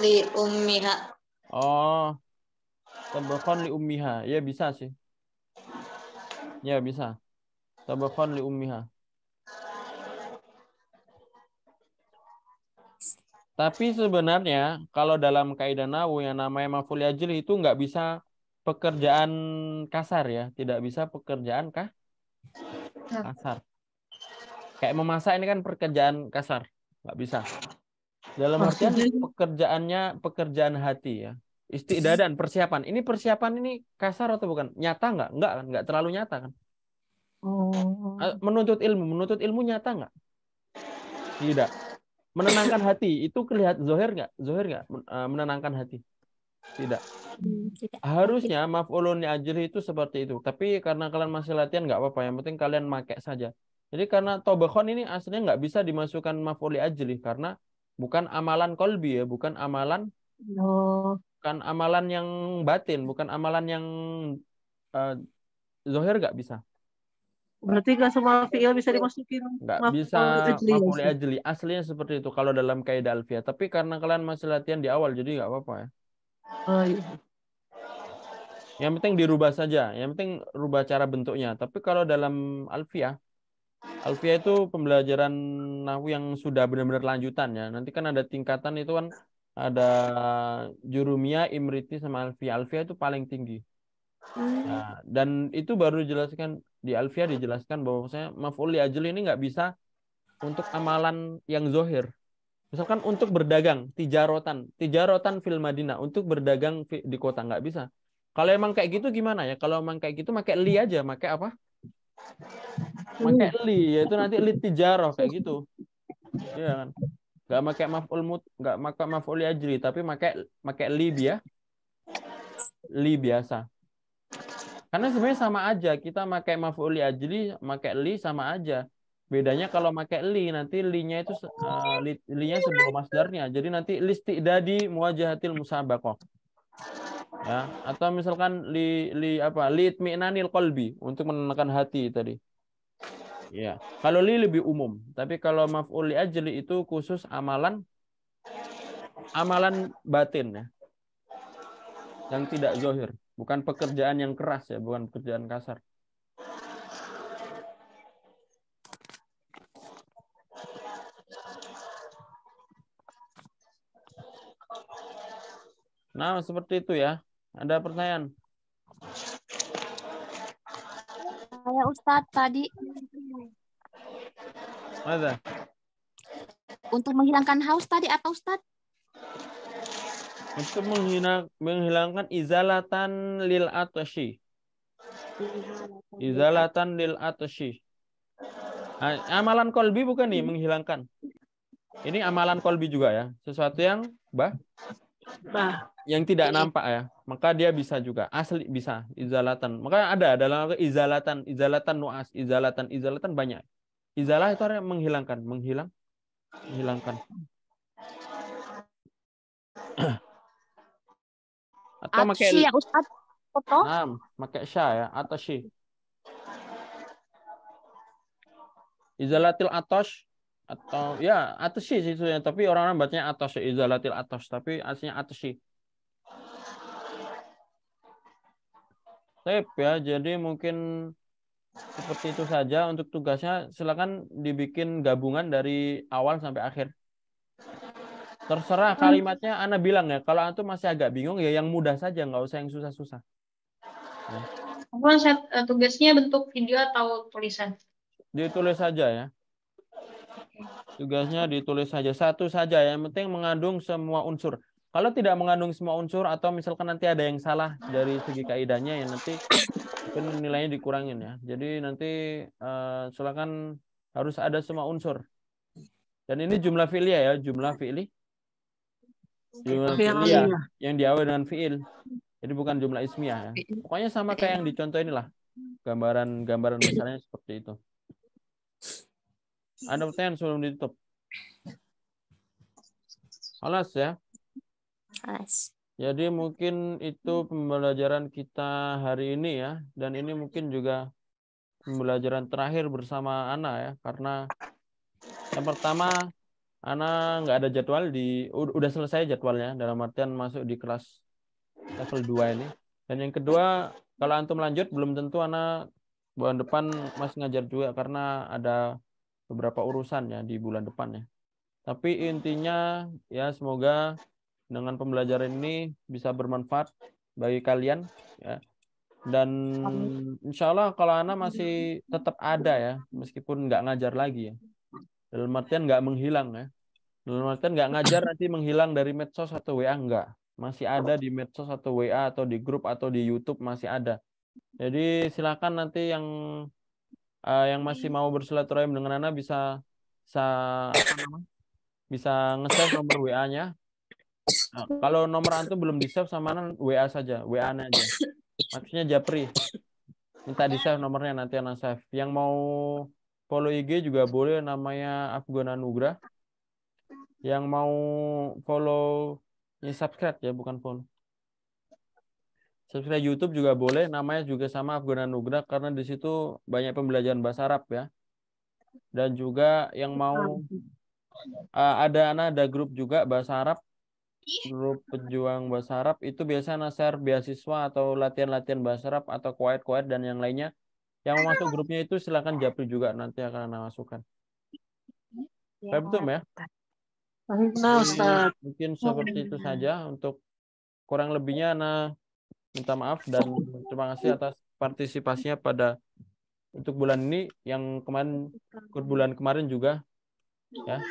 Li ummiha. Oh. Tabuhan li ummiha. Ya bisa sih. Ya bisa. Tabuhan li ummiha. Tapi sebenarnya kalau dalam kaidah nahu yang namanya maful ajil itu nggak bisa pekerjaan kasar ya, tidak bisa pekerjaan kah? Nah. Kasar. Kayak memasak ini kan pekerjaan kasar, nggak bisa. Dalam artian pekerjaannya pekerjaan hati ya. dan persiapan. Ini persiapan ini kasar atau bukan? Nyata nggak? Nggak kan? Nggak terlalu nyata kan? Oh. Eh, menuntut ilmu, menuntut ilmu nyata nggak? Tidak menenangkan hati itu kelihatan zohir nggak zohir nggak eh, menenangkan hati tidak. Hmm, harusnya maf'ulun ajri itu seperti itu tapi karena kalian masih latihan nggak apa-apa yang penting kalian make saja jadi karena tobekon ini aslinya nggak bisa dimasukkan maf'ul ajri karena bukan amalan kolbi ya bukan amalan oh. bukan amalan yang batin bukan amalan yang uh, zohir nggak bisa Berarti nggak semua fiil bisa dimasukin. Nggak bisa maful ajli. Ya? Aslinya seperti itu kalau dalam kaidah alfiah. Tapi karena kalian masih latihan di awal, jadi gak apa-apa ya. Oh, iya. Yang penting dirubah saja. Yang penting rubah cara bentuknya. Tapi kalau dalam alfiah, alfiah itu pembelajaran nahu yang sudah benar-benar lanjutan ya. Nanti kan ada tingkatan itu kan ada jurumia, imriti sama alfiah. Alfiah itu paling tinggi. Hmm. Nah, dan itu baru dijelaskan di Alfia dijelaskan bahwa saya mafuli ajil ini nggak bisa untuk amalan yang zohir. Misalkan untuk berdagang, tijarotan, tijarotan fil Madinah, untuk berdagang di kota nggak bisa. Kalau emang kayak gitu gimana ya? Kalau emang kayak gitu, pakai li aja, pakai apa? Pakai li, yaitu nanti li tijaroh kayak gitu. Iya kan? Gak pakai maf'ul mut, gak pakai maf'ul ajri, tapi pakai pakai li ya. Li biasa. Karena sebenarnya sama aja, kita pakai mafuli ajli, pakai li sama aja. Bedanya kalau pakai li nanti li-nya itu uh, eh, li, li-nya sebelum masdarnya. Jadi nanti listik dadi muajahatil musabakoh, Ya, atau misalkan li li apa? li itmi'nanil qalbi untuk menenangkan hati tadi. Ya. Kalau li lebih umum, tapi kalau maf'ul li ajli itu khusus amalan amalan batin ya. Yang tidak zohir. Bukan pekerjaan yang keras ya, bukan pekerjaan kasar. Nah, seperti itu ya. Ada pertanyaan? Saya Ustadz tadi. Ada. Untuk menghilangkan haus tadi apa Ustadz? Itu menghina, menghilangkan izalatan lil atashi. Izalatan lil atashi. Amalan kolbi bukan nih menghilangkan. Ini amalan kolbi juga ya. Sesuatu yang bah, bah. yang tidak nampak ya. Maka dia bisa juga asli bisa izalatan. Maka ada dalam izalatan, izalatan nuas, izalatan, izalatan banyak. Izalah itu artinya menghilangkan, menghilang, menghilangkan. <clears throat> Nah, atau pakai ya Ustaz. Foto? Naam, pakai sya ya, atashi. Izalatil atosh atau ya atashi sih tapi orang-orang bacanya atosh ya, izalatil atosh tapi aslinya atashi. Tip ya, jadi mungkin seperti itu saja untuk tugasnya silakan dibikin gabungan dari awal sampai akhir. Terserah hmm. kalimatnya Ana bilang ya. Kalau antum masih agak bingung ya yang mudah saja, nggak usah yang susah-susah. Ya. Eh, tugasnya bentuk video atau tulisan? Ditulis saja ya. Tugasnya ditulis saja satu saja. ya. Yang penting mengandung semua unsur. Kalau tidak mengandung semua unsur atau misalkan nanti ada yang salah dari segi kaidahnya ya nanti mungkin nilainya dikurangin ya. Jadi nanti uh, silakan harus ada semua unsur. Dan ini jumlah fi'liyah ya, jumlah fi'li Jumlah fi'liyah yang diawali dengan fi'il. Jadi bukan jumlah ismiyah ya. Pokoknya sama kayak yang dicontoh inilah. Gambaran-gambaran misalnya seperti itu. Ada pertanyaan sebelum ditutup? Alas ya. Alas. Jadi mungkin itu pembelajaran kita hari ini ya, dan ini mungkin juga pembelajaran terakhir bersama Ana ya, karena yang pertama Ana nggak ada jadwal di udah selesai jadwalnya dalam artian masuk di kelas level 2 ini. Dan yang kedua, kalau antum lanjut belum tentu Ana bulan depan masih ngajar juga karena ada beberapa urusan ya di bulan depan ya. Tapi intinya ya semoga dengan pembelajaran ini bisa bermanfaat bagi kalian ya. Dan insya Allah kalau Ana masih tetap ada ya, meskipun nggak ngajar lagi ya. Dalam artian nggak menghilang ya. Dalam artian nggak ngajar nanti menghilang dari medsos atau WA nggak. Masih ada di medsos atau WA atau di grup atau di YouTube masih ada. Jadi silakan nanti yang uh, yang masih mau bersilaturahim dengan Ana bisa bisa apa bisa nge-save nomor WA-nya. Nah, kalau nomor antum belum di-save sama Ana WA saja, WA nya aja. Maksudnya Japri. Minta di-save nomornya nanti Ana save. Yang mau follow IG juga boleh namanya Afgan Anugrah. Yang mau follow ya subscribe ya bukan follow. Subscribe YouTube juga boleh namanya juga sama Afgan Anugrah karena di situ banyak pembelajaran bahasa Arab ya. Dan juga yang mau ah, ada anak ada grup juga bahasa Arab grup pejuang bahasa Arab itu biasanya share beasiswa atau latihan-latihan bahasa Arab atau kuat-kuat dan yang lainnya yang masuk grupnya itu silakan Japri juga nanti akan Ana masukkan. Ya, betul ya? Nah, Ustaz. Mungkin seperti itu saja untuk kurang lebihnya Ana minta maaf dan terima kasih atas partisipasinya pada untuk bulan ini yang kemarin ikut bulan kemarin juga ya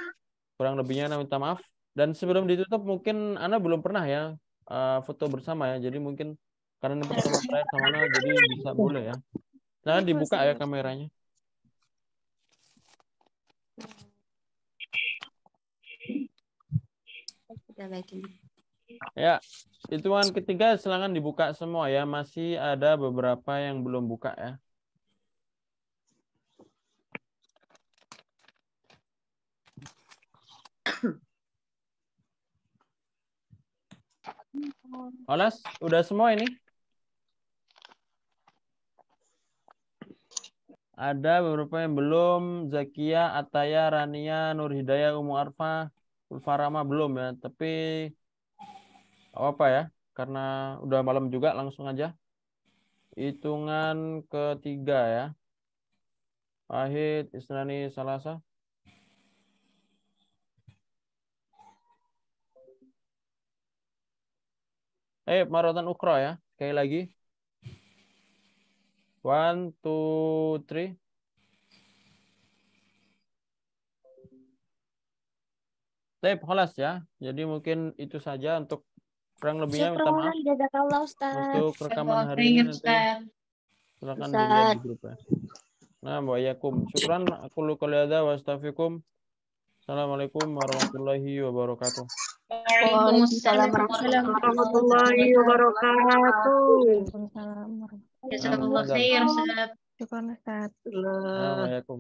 kurang lebihnya Ana minta maaf dan sebelum ditutup mungkin Ana belum pernah ya eh, foto bersama ya jadi mungkin karena ini pertama sama Ana jadi bisa boleh ya Nah, Ini dibuka ya kameranya. Ya, itu kan ketiga silakan dibuka semua ya. Masih ada beberapa yang belum buka ya. Oles, udah semua ini? ada beberapa yang belum Zakia, Ataya, Rania, Nur Hidayah, Umu Arfa, Ulfarama belum ya, tapi apa, ya? Karena udah malam juga langsung aja. Hitungan ketiga ya. Wahid, Isnani, Salasa. Eh, marotan ukra ya. Sekali lagi, One, two, three. Tep, holas ya. Jadi mungkin itu saja untuk kurang lebihnya minta maaf. Untuk rekaman hari ini nanti silakan dilihat di grup ya. Nah, wa yakum. Syukran aku lu qaliada wa astaghfikum. Assalamualaikum warahmatullahi wabarakatuh. Waalaikumsalam warahmatullahi wabarakatuh. Waalaikumsalam warahmatullahi wabarakatuh. Jazakallah ya, khair Ustaz. Syukur Ustaz. Assalamualaikum.